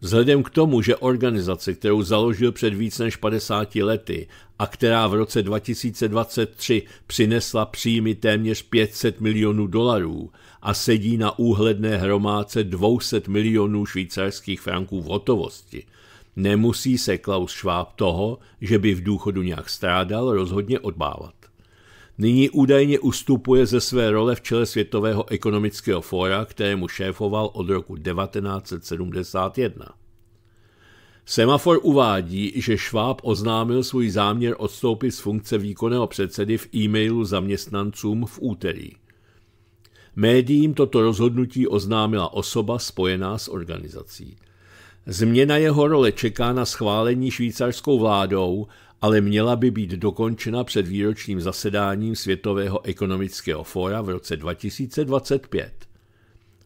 Vzhledem k tomu, že organizace, kterou založil před víc než 50 lety a která v roce 2023 přinesla příjmy téměř 500 milionů dolarů a sedí na úhledné hromádce 200 milionů švýcarských franků v hotovosti, nemusí se Klaus Schwab toho, že by v důchodu nějak strádal, rozhodně odbávat nyní údajně ustupuje ze své role v čele Světového ekonomického fóra, kterému šéfoval od roku 1971. Semafor uvádí, že Šváb oznámil svůj záměr odstoupit z funkce výkonného předsedy v e-mailu zaměstnancům v úterý. Médiím toto rozhodnutí oznámila osoba spojená s organizací. Změna jeho role čeká na schválení švýcarskou vládou ale měla by být dokončena před výročním zasedáním Světového ekonomického fóra v roce 2025.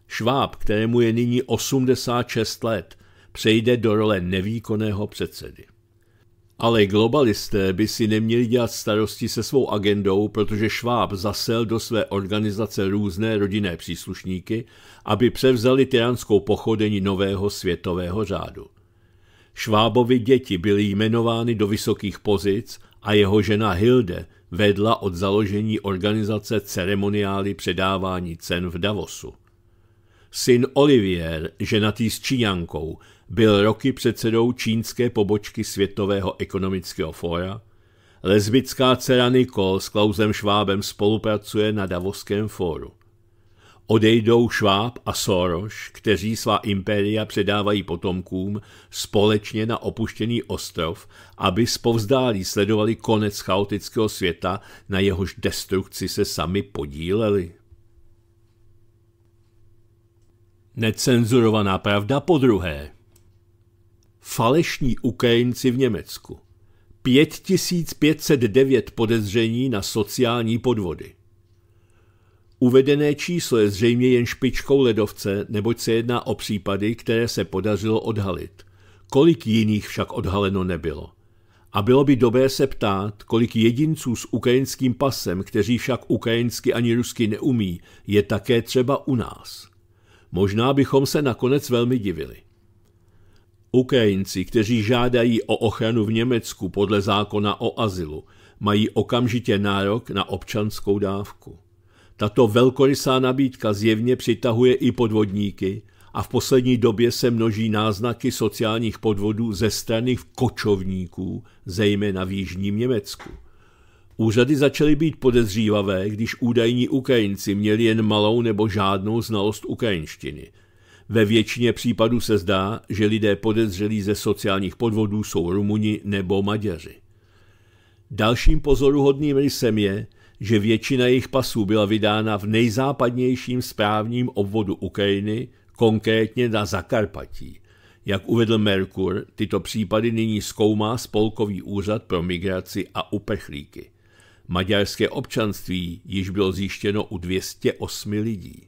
Šváb, kterému je nyní 86 let, přejde do role nevýkonného předsedy. Ale globalisté by si neměli dělat starosti se svou agendou, protože Šváb zasel do své organizace různé rodinné příslušníky, aby převzali tyranskou pochodení nového světového řádu. Švábovi děti byly jmenovány do vysokých pozic a jeho žena Hilde vedla od založení organizace ceremoniály předávání cen v Davosu. Syn Olivier, ženatý s Číňankou, byl roky předsedou čínské pobočky Světového ekonomického fóra, lesbická dcera Nicole s Klausem Švábem spolupracuje na Davoském fóru. Odejdou Šváb a Soros, kteří svá impéria předávají potomkům společně na opuštěný ostrov, aby spovzdálí sledovali konec chaotického světa, na jehož destrukci se sami podíleli. Necenzurovaná pravda po druhé. Falešní Ukrajinci v Německu. 5509 podezření na sociální podvody. Uvedené číslo je zřejmě jen špičkou ledovce, neboť se jedná o případy, které se podařilo odhalit. Kolik jiných však odhaleno nebylo. A bylo by dobré se ptát, kolik jedinců s ukrajinským pasem, kteří však ukrajinsky ani rusky neumí, je také třeba u nás. Možná bychom se nakonec velmi divili. Ukrajinci, kteří žádají o ochranu v Německu podle zákona o azylu, mají okamžitě nárok na občanskou dávku. Tato velkorysá nabídka zjevně přitahuje i podvodníky a v poslední době se množí náznaky sociálních podvodů ze strany kočovníků, zejména v jižním Německu. Úřady začaly být podezřívavé, když údajní Ukrajinci měli jen malou nebo žádnou znalost ukrajinštiny. Ve většině případů se zdá, že lidé podezřelí ze sociálních podvodů jsou Rumuni nebo Maďaři. Dalším pozoruhodným rysem je, že většina jejich pasů byla vydána v nejzápadnějším správním obvodu Ukrajiny, konkrétně na Zakarpatí. Jak uvedl Merkur, tyto případy nyní zkoumá Spolkový úřad pro migraci a uprchlíky. Maďarské občanství již bylo zjištěno u 208 lidí.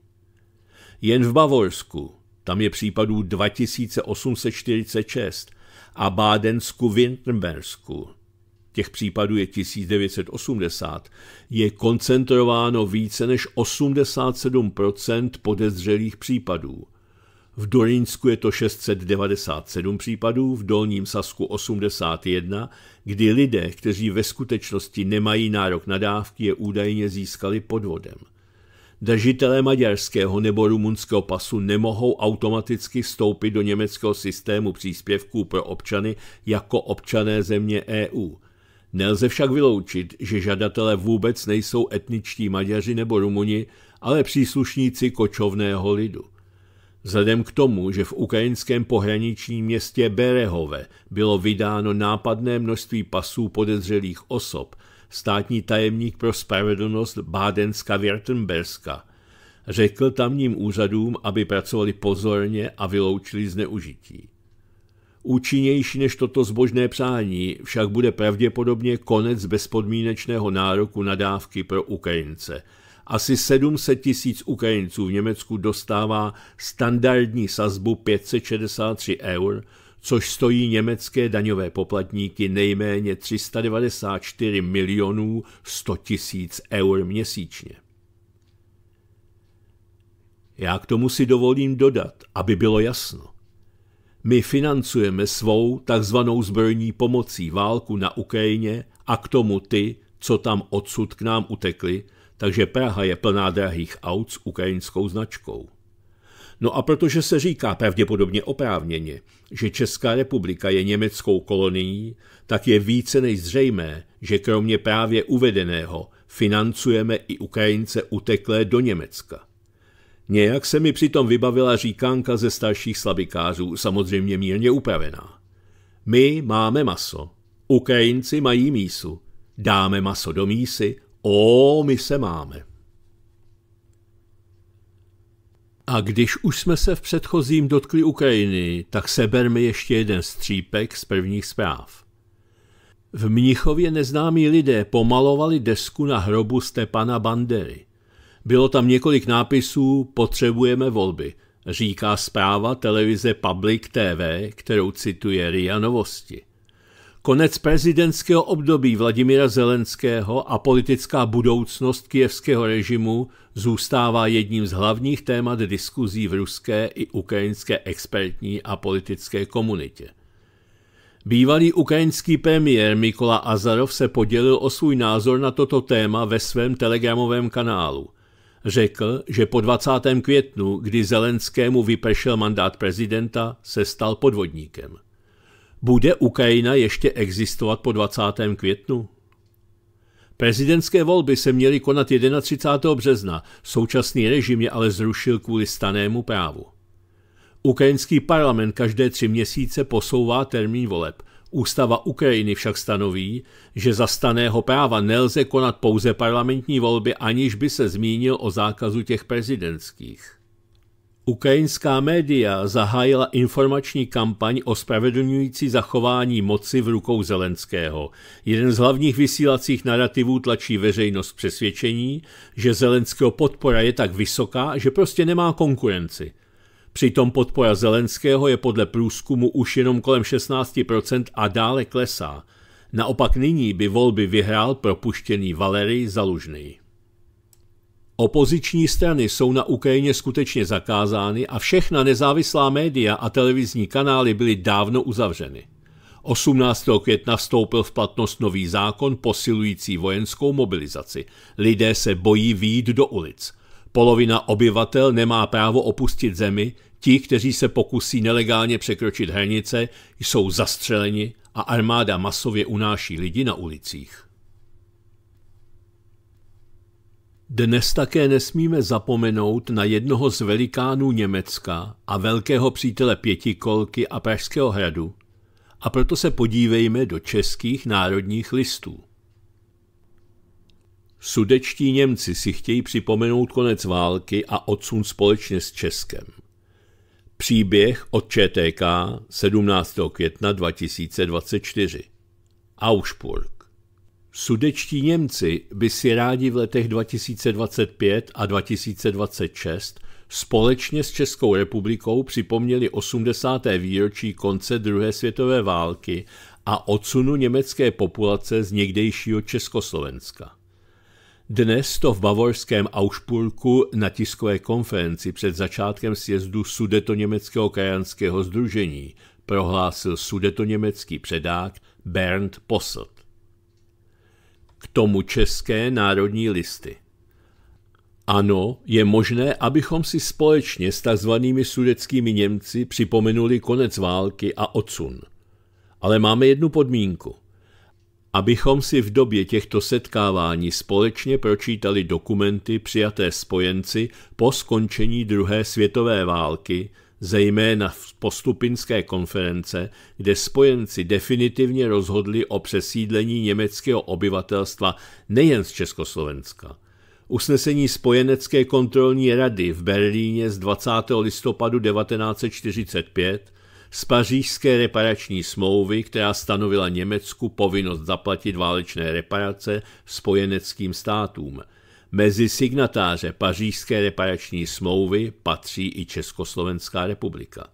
Jen v Bavorsku, tam je případů 2846, a Bádensku-Württembersku těch případů je 1980, je koncentrováno více než 87% podezřelých případů. V Dorinsku je to 697 případů, v Dolním Sasku 81, kdy lidé, kteří ve skutečnosti nemají nárok na dávky, je údajně získali podvodem. Držitelé maďarského nebo rumunského pasu nemohou automaticky vstoupit do německého systému příspěvků pro občany jako občané země EU – Nelze však vyloučit, že žadatelé vůbec nejsou etničtí Maďaři nebo Rumuni, ale příslušníci kočovného lidu. Vzhledem k tomu, že v ukrajinském pohraničním městě Berehove bylo vydáno nápadné množství pasů podezřelých osob, státní tajemník pro spravedlnost Bádenska Wirtemberska řekl tamním úřadům, aby pracovali pozorně a vyloučili zneužití. Účinnější než toto zbožné přání však bude pravděpodobně konec bezpodmínečného nároku na dávky pro Ukrajince. Asi 700 tisíc Ukrajinců v Německu dostává standardní sazbu 563 eur, což stojí německé daňové poplatníky nejméně 394 milionů 100 tisíc eur měsíčně. Já k tomu si dovolím dodat, aby bylo jasno my financujeme svou takzvanou zbrojní pomocí válku na Ukrajině a k tomu ty, co tam odsud k nám utekli, takže Praha je plná drahých aut s ukrajinskou značkou. No a protože se říká pravděpodobně oprávněně, že Česká republika je německou kolonií, tak je více než zřejmé, že kromě právě uvedeného financujeme i Ukrajince uteklé do Německa. Nějak se mi přitom vybavila říkánka ze starších slabikářů, samozřejmě mírně upravená. My máme maso, Ukrajinci mají mísu, dáme maso do mísy, o, my se máme. A když už jsme se v předchozím dotkli Ukrajiny, tak seberme ještě jeden střípek z prvních zpráv. V Mnichově neznámí lidé pomalovali desku na hrobu Stepana Bandery – bylo tam několik nápisů Potřebujeme volby, říká zpráva televize Public TV, kterou cituje RIA Novosti. Konec prezidentského období Vladimira Zelenského a politická budoucnost kijevského režimu zůstává jedním z hlavních témat diskuzí v ruské i ukrajinské expertní a politické komunitě. Bývalý ukrajinský premiér Mikola Azarov se podělil o svůj názor na toto téma ve svém telegramovém kanálu – řekl, že po 20. květnu, kdy Zelenskému vypršel mandát prezidenta, se stal podvodníkem. Bude Ukrajina ještě existovat po 20. květnu? Prezidentské volby se měly konat 31. března, současný režim je ale zrušil kvůli stanému právu. Ukrajinský parlament každé tři měsíce posouvá termín voleb. Ústava Ukrajiny však stanoví, že za staného práva nelze konat pouze parlamentní volby, aniž by se zmínil o zákazu těch prezidentských. Ukrajinská média zahájila informační kampaň spravedlňující zachování moci v rukou Zelenského. Jeden z hlavních vysílacích narrativů tlačí veřejnost přesvědčení, že Zelenského podpora je tak vysoká, že prostě nemá konkurenci. Přitom podpora Zelenského je podle průzkumu už jenom kolem 16% a dále klesá. Naopak nyní by volby vyhrál propuštěný Valery Zalužný. Opoziční strany jsou na Ukrajině skutečně zakázány a všechna nezávislá média a televizní kanály byly dávno uzavřeny. 18. května vstoupil v platnost nový zákon posilující vojenskou mobilizaci. Lidé se bojí výjít do ulic. Polovina obyvatel nemá právo opustit zemi, ti, kteří se pokusí nelegálně překročit hranice, jsou zastřeleni a armáda masově unáší lidi na ulicích. Dnes také nesmíme zapomenout na jednoho z velikánů Německa a velkého přítele pětikolky a Pražského hradu, a proto se podívejme do českých národních listů. Sudečtí Němci si chtějí připomenout konec války a odsun společně s Českem. Příběh od ČTK 17. května 2024 Augsburg Sudečtí Němci by si rádi v letech 2025 a 2026 společně s Českou republikou připomněli 80. výročí konce druhé světové války a odsunu německé populace z někdejšího Československa. Dnes to v bavorském Auspulku na tiskové konferenci před začátkem sjezdu sudetoněmeckého krajanského združení prohlásil sudetoněmecký předák Bernd Posselt. K tomu české národní listy. Ano, je možné, abychom si společně s tzv. sudeckými Němci připomenuli konec války a odsun. Ale máme jednu podmínku abychom si v době těchto setkávání společně pročítali dokumenty přijaté spojenci po skončení druhé světové války, zejména v postupinské konference, kde spojenci definitivně rozhodli o přesídlení německého obyvatelstva nejen z Československa. Usnesení Spojenecké kontrolní rady v Berlíně z 20. listopadu 1945 z pařížské reparační smlouvy, která stanovila Německu povinnost zaplatit válečné reparace spojeneckým státům. Mezi signatáře pařížské reparační smlouvy patří i Československá republika.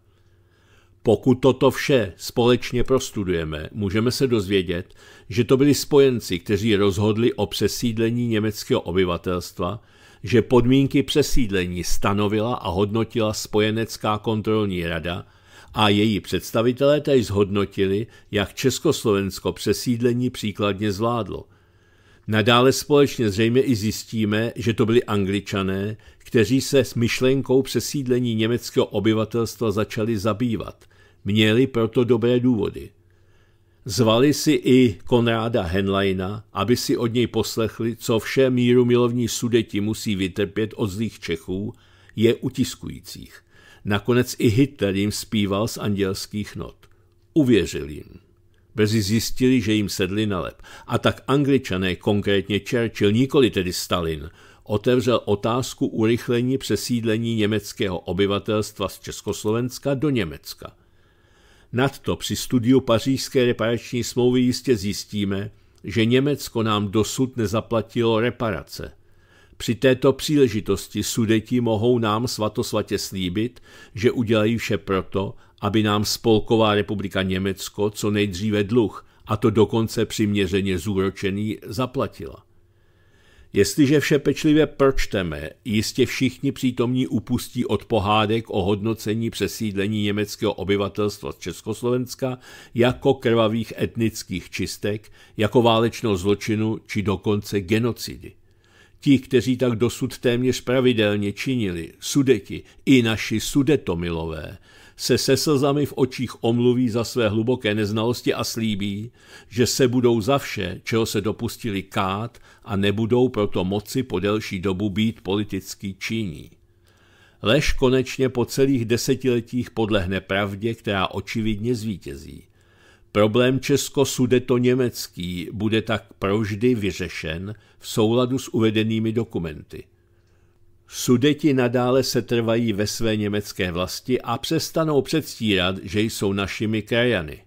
Pokud toto vše společně prostudujeme, můžeme se dozvědět, že to byli spojenci, kteří rozhodli o přesídlení německého obyvatelstva, že podmínky přesídlení stanovila a hodnotila Spojenecká kontrolní rada a její představitelé tady zhodnotili, jak Československo přesídlení příkladně zvládlo. Nadále společně zřejmě i zjistíme, že to byli angličané, kteří se s myšlenkou přesídlení německého obyvatelstva začali zabývat. Měli proto dobré důvody. Zvali si i Konráda Henleina, aby si od něj poslechli, co vše míru milovní sudeti musí vytrpět od zlých Čechů, je utiskujících. Nakonec i Hitler jim zpíval z andělských not. Uvěřil jim. Brzy zjistili, že jim sedli na lep. A tak angličané, konkrétně Churchill, nikoli tedy Stalin, otevřel otázku urychlení přesídlení německého obyvatelstva z Československa do Německa. Nadto při studiu pařížské reparační smlouvy jistě zjistíme, že Německo nám dosud nezaplatilo reparace – při této příležitosti sudetí mohou nám svatosvatě slíbit, že udělají vše proto, aby nám Spolková republika Německo co nejdříve dluh, a to dokonce přiměřeně zúročený, zaplatila. Jestliže vše pečlivě pročteme, jistě všichni přítomní upustí od pohádek o hodnocení přesídlení německého obyvatelstva z Československa jako krvavých etnických čistek, jako válečnou zločinu či dokonce genocidy. Ti, kteří tak dosud téměř pravidelně činili, sudeti i naši sudetomilové, se se slzami v očích omluví za své hluboké neznalosti a slíbí, že se budou za vše, čeho se dopustili kát a nebudou proto moci po delší dobu být politicky činí. Lež konečně po celých desetiletích podlehne pravdě, která očividně zvítězí. Problém česko-sudeto-německý bude tak proždy vyřešen v souladu s uvedenými dokumenty. Sudeti nadále se trvají ve své německé vlasti a přestanou předstírat, že jsou našimi krajany.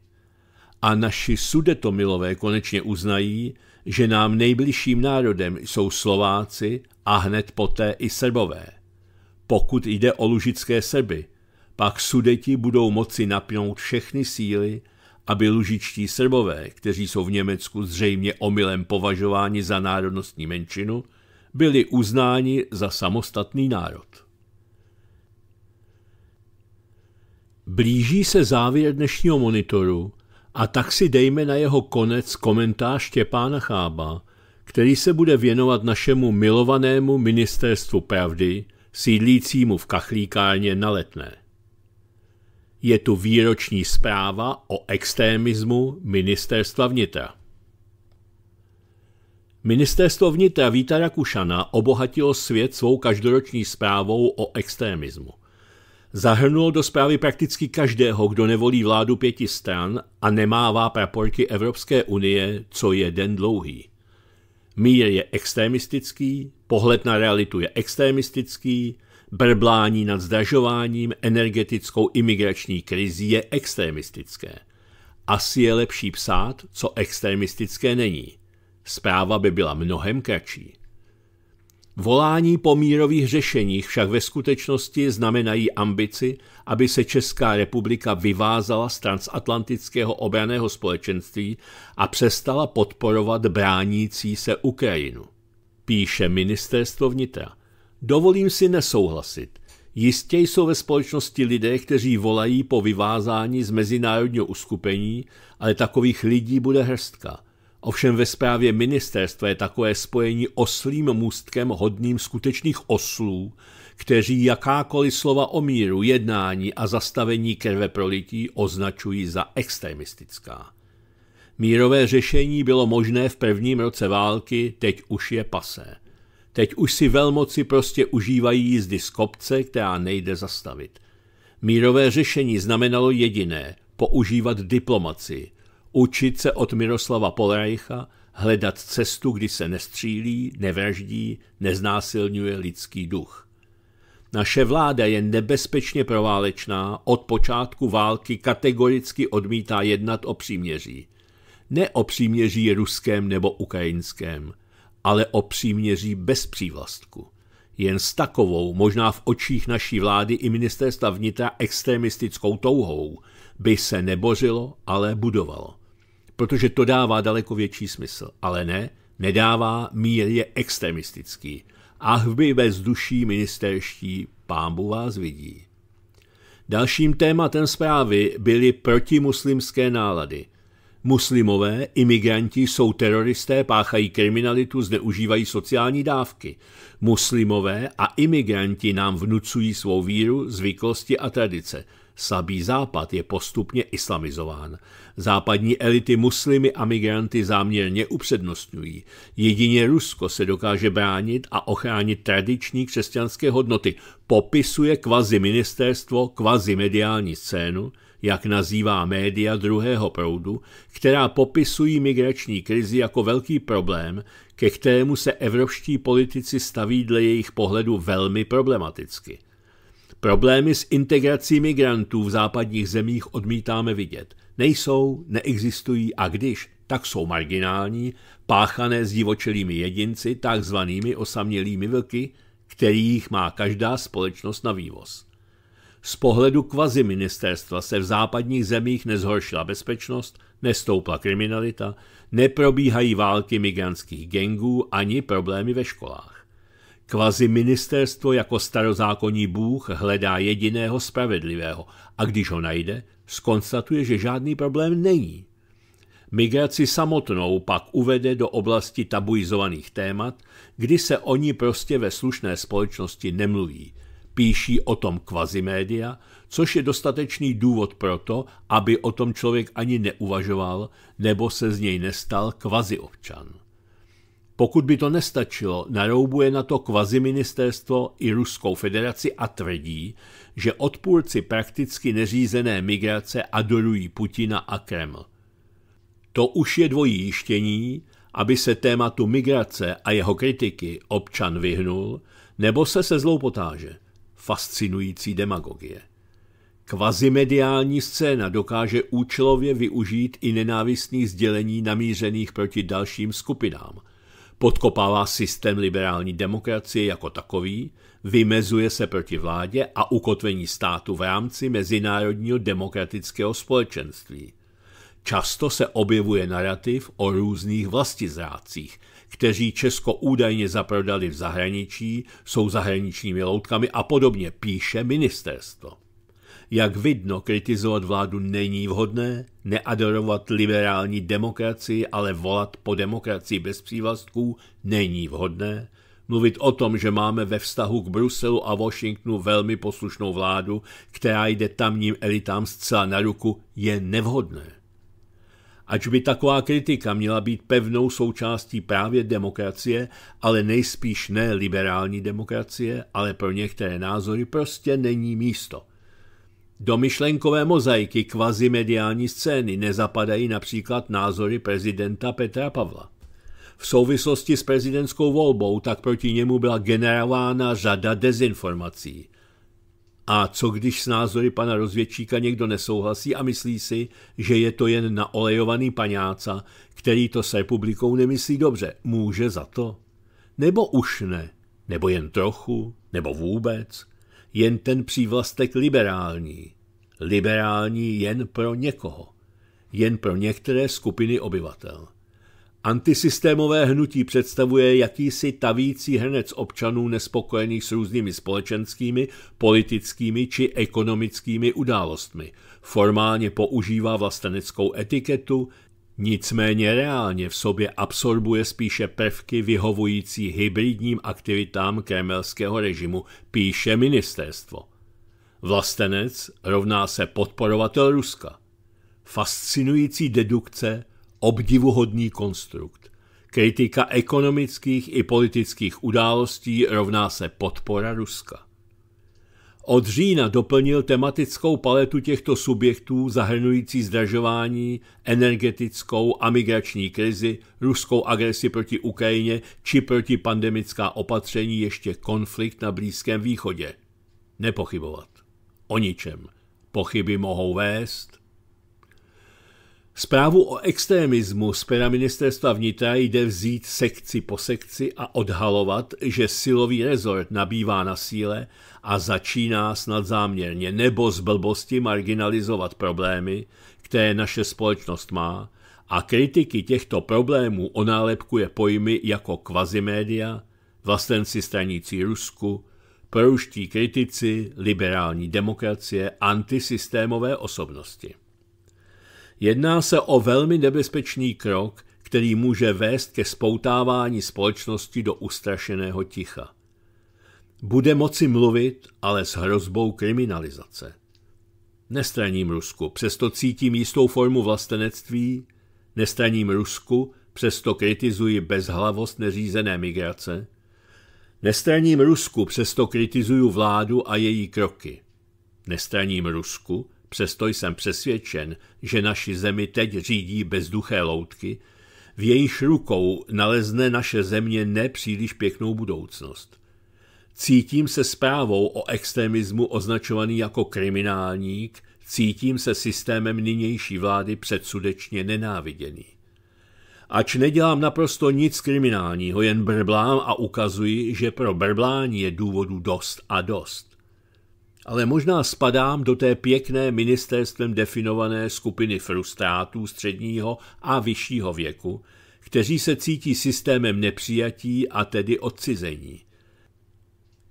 A naši sudetomilové konečně uznají, že nám nejbližším národem jsou Slováci a hned poté i Srbové. Pokud jde o lužické Srby, pak sudeti budou moci napnout všechny síly, aby lužičtí Srbové, kteří jsou v Německu zřejmě omylem považováni za národnostní menšinu, byli uznáni za samostatný národ. Blíží se závěr dnešního monitoru a tak si dejme na jeho konec komentář Štěpána Chába, který se bude věnovat našemu milovanému ministerstvu pravdy, sídlícímu v kachlíkárně na letné je tu výroční zpráva o extrémismu ministerstva vnitra. Ministerstvo vnitra Víta Rakušana obohatilo svět svou každoroční zprávou o extrémismu. Zahrnulo do zprávy prakticky každého, kdo nevolí vládu pěti stran a nemává praporky Evropské unie, co je den dlouhý. Mír je extremistický, pohled na realitu je extremistický, brblání nad zdražováním, energetickou imigrační krizí je extremistické. Asi je lepší psát, co extremistické není. Zpráva by byla mnohem kratší. Volání po mírových řešeních však ve skutečnosti znamenají ambici, aby se Česká republika vyvázala z transatlantického obraného společenství a přestala podporovat bránící se Ukrajinu, píše ministerstvo vnitra. Dovolím si nesouhlasit. Jistě jsou ve společnosti lidé, kteří volají po vyvázání z mezinárodního uskupení, ale takových lidí bude hrstka. Ovšem ve zprávě ministerstva je takové spojení oslým můstkem hodným skutečných oslů, kteří jakákoliv slova o míru, jednání a zastavení krve prolití označují za extremistická. Mírové řešení bylo možné v prvním roce války, teď už je pasé. Teď už si velmoci prostě užívají jízdy z kopce, která nejde zastavit. Mírové řešení znamenalo jediné – používat diplomaci, učit se od Miroslava Polrajcha, hledat cestu, kdy se nestřílí, nevraždí, neznásilňuje lidský duch. Naše vláda je nebezpečně proválečná, od počátku války kategoricky odmítá jednat o příměří. Ne o příměří ruském nebo ukrajinském – ale o příměří bez přívlastku. Jen s takovou, možná v očích naší vlády i ministerstva vnitra extremistickou touhou, by se nebořilo, ale budovalo. Protože to dává daleko větší smysl. Ale ne, nedává, mír je extremistický. A hvy ve duší ministerští pámbu vás vidí. Dalším tématem zprávy byly protimuslimské nálady – muslimové, imigranti jsou teroristé, páchají kriminalitu, zneužívají sociální dávky. Muslimové a imigranti nám vnucují svou víru, zvyklosti a tradice. Slabý západ je postupně islamizován. Západní elity muslimy a migranty záměrně upřednostňují. Jedině Rusko se dokáže bránit a ochránit tradiční křesťanské hodnoty, popisuje kvazi ministerstvo, kvazi mediální scénu, jak nazývá média druhého proudu, která popisují migrační krizi jako velký problém, ke kterému se evropští politici staví dle jejich pohledu velmi problematicky. Problémy s integrací migrantů v západních zemích odmítáme vidět. Nejsou, neexistují a když, tak jsou marginální, páchané s divočelými jedinci, takzvanými osamělými vlky, kterých má každá společnost na vývoz. Z pohledu kvazi ministerstva se v západních zemích nezhoršila bezpečnost, nestoupla kriminalita, neprobíhají války migrantských gengů ani problémy ve školách. Kvazi ministerstvo jako starozákonní bůh hledá jediného spravedlivého a když ho najde, skonstatuje, že žádný problém není. Migraci samotnou pak uvede do oblasti tabuizovaných témat, kdy se oni prostě ve slušné společnosti nemluví – Píší o tom kvazimédia, což je dostatečný důvod pro to, aby o tom člověk ani neuvažoval, nebo se z něj nestal kvaziobčan. Pokud by to nestačilo, naroubuje na to kvaziministerstvo i Ruskou federaci a tvrdí, že odpůrci prakticky neřízené migrace adorují Putina a Kreml. To už je dvojí jištění, aby se tématu migrace a jeho kritiky občan vyhnul, nebo se se zloupotáže. potáže – fascinující demagogie. Kvazimediální scéna dokáže účelově využít i nenávistných sdělení namířených proti dalším skupinám. Podkopává systém liberální demokracie jako takový, vymezuje se proti vládě a ukotvení státu v rámci mezinárodního demokratického společenství. Často se objevuje narrativ o různých vlastizrácích, kteří Česko údajně zaprodali v zahraničí, jsou zahraničními loutkami a podobně, píše ministerstvo. Jak vidno, kritizovat vládu není vhodné, neadorovat liberální demokracii, ale volat po demokracii bez přívlastků není vhodné, mluvit o tom, že máme ve vztahu k Bruselu a Washingtonu velmi poslušnou vládu, která jde tamním elitám zcela na ruku, je nevhodné. Ač by taková kritika měla být pevnou součástí právě demokracie, ale nejspíš ne liberální demokracie, ale pro některé názory prostě není místo. Do myšlenkové mozaiky kvazimediální scény nezapadají například názory prezidenta Petra Pavla. V souvislosti s prezidentskou volbou tak proti němu byla generována řada dezinformací – a co když s názory pana rozvědčíka někdo nesouhlasí a myslí si, že je to jen naolejovaný paňáca, který to s republikou nemyslí dobře, může za to? Nebo už ne? Nebo jen trochu? Nebo vůbec? Jen ten přívlastek liberální. Liberální jen pro někoho. Jen pro některé skupiny obyvatel. Antisystémové hnutí představuje jakýsi tavící hrnec občanů nespokojených s různými společenskými, politickými či ekonomickými událostmi. Formálně používá vlasteneckou etiketu, nicméně reálně v sobě absorbuje spíše prvky vyhovující hybridním aktivitám kremelského režimu, píše ministerstvo. Vlastenec rovná se podporovatel Ruska. Fascinující dedukce – obdivuhodný konstrukt. Kritika ekonomických i politických událostí rovná se podpora Ruska. Od října doplnil tematickou paletu těchto subjektů zahrnující zdražování, energetickou a migrační krizi, ruskou agresi proti Ukrajině či proti pandemická opatření ještě konflikt na Blízkém východě. Nepochybovat. O ničem. Pochyby mohou vést Zprávu o extremismu z pera ministerstva vnitra jde vzít sekci po sekci a odhalovat, že silový rezort nabývá na síle a začíná snad záměrně nebo z blbosti marginalizovat problémy, které naše společnost má, a kritiky těchto problémů onálepkuje pojmy jako kvazimédia, vlastenci stranící Rusku, proruští kritici, liberální demokracie, antisystémové osobnosti. Jedná se o velmi nebezpečný krok, který může vést ke spoutávání společnosti do ustrašeného ticha. Bude moci mluvit, ale s hrozbou kriminalizace. Nestraním Rusku, přesto cítím jistou formu vlastenectví, nestraním Rusku, přesto kritizuji bezhlavost neřízené migrace, nestraním Rusku, přesto kritizuju vládu a její kroky. Nestraním Rusku, přesto jsem přesvědčen, že naši zemi teď řídí bezduché loutky, v jejíž rukou nalezne naše země nepříliš pěknou budoucnost. Cítím se zprávou o extremismu označovaný jako kriminálník, cítím se systémem nynější vlády předsudečně nenáviděný. Ač nedělám naprosto nic kriminálního, jen brblám a ukazuji, že pro brblání je důvodu dost a dost ale možná spadám do té pěkné ministerstvem definované skupiny frustrátů středního a vyššího věku, kteří se cítí systémem nepřijatí a tedy odcizení.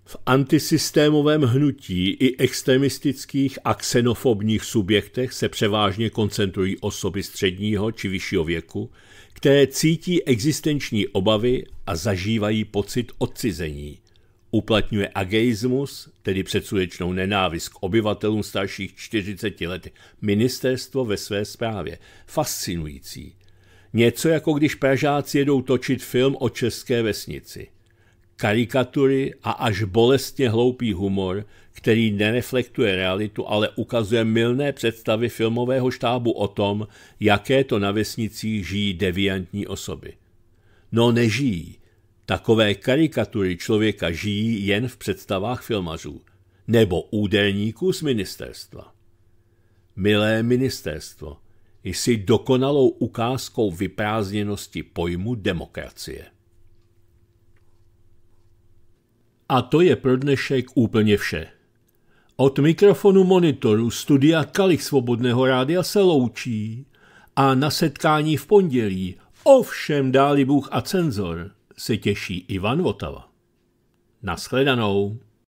V antisystémovém hnutí i extremistických a xenofobních subjektech se převážně koncentrují osoby středního či vyššího věku, které cítí existenční obavy a zažívají pocit odcizení – uplatňuje ageismus, tedy předsudečnou nenávist k obyvatelům starších 40 let, ministerstvo ve své zprávě. Fascinující. Něco jako když Pražáci jedou točit film o české vesnici. Karikatury a až bolestně hloupý humor, který nereflektuje realitu, ale ukazuje milné představy filmového štábu o tom, jaké to na vesnicích žijí deviantní osoby. No nežijí. Takové karikatury člověka žijí jen v představách filmařů nebo údelníků z ministerstva. Milé ministerstvo, jsi dokonalou ukázkou vyprázněnosti pojmu demokracie. A to je pro dnešek úplně vše. Od mikrofonu monitoru studia Kalich Svobodného rádia se loučí a na setkání v pondělí, ovšem dáli Bůh a cenzor – se těší Ivan Votava. Naschledanou.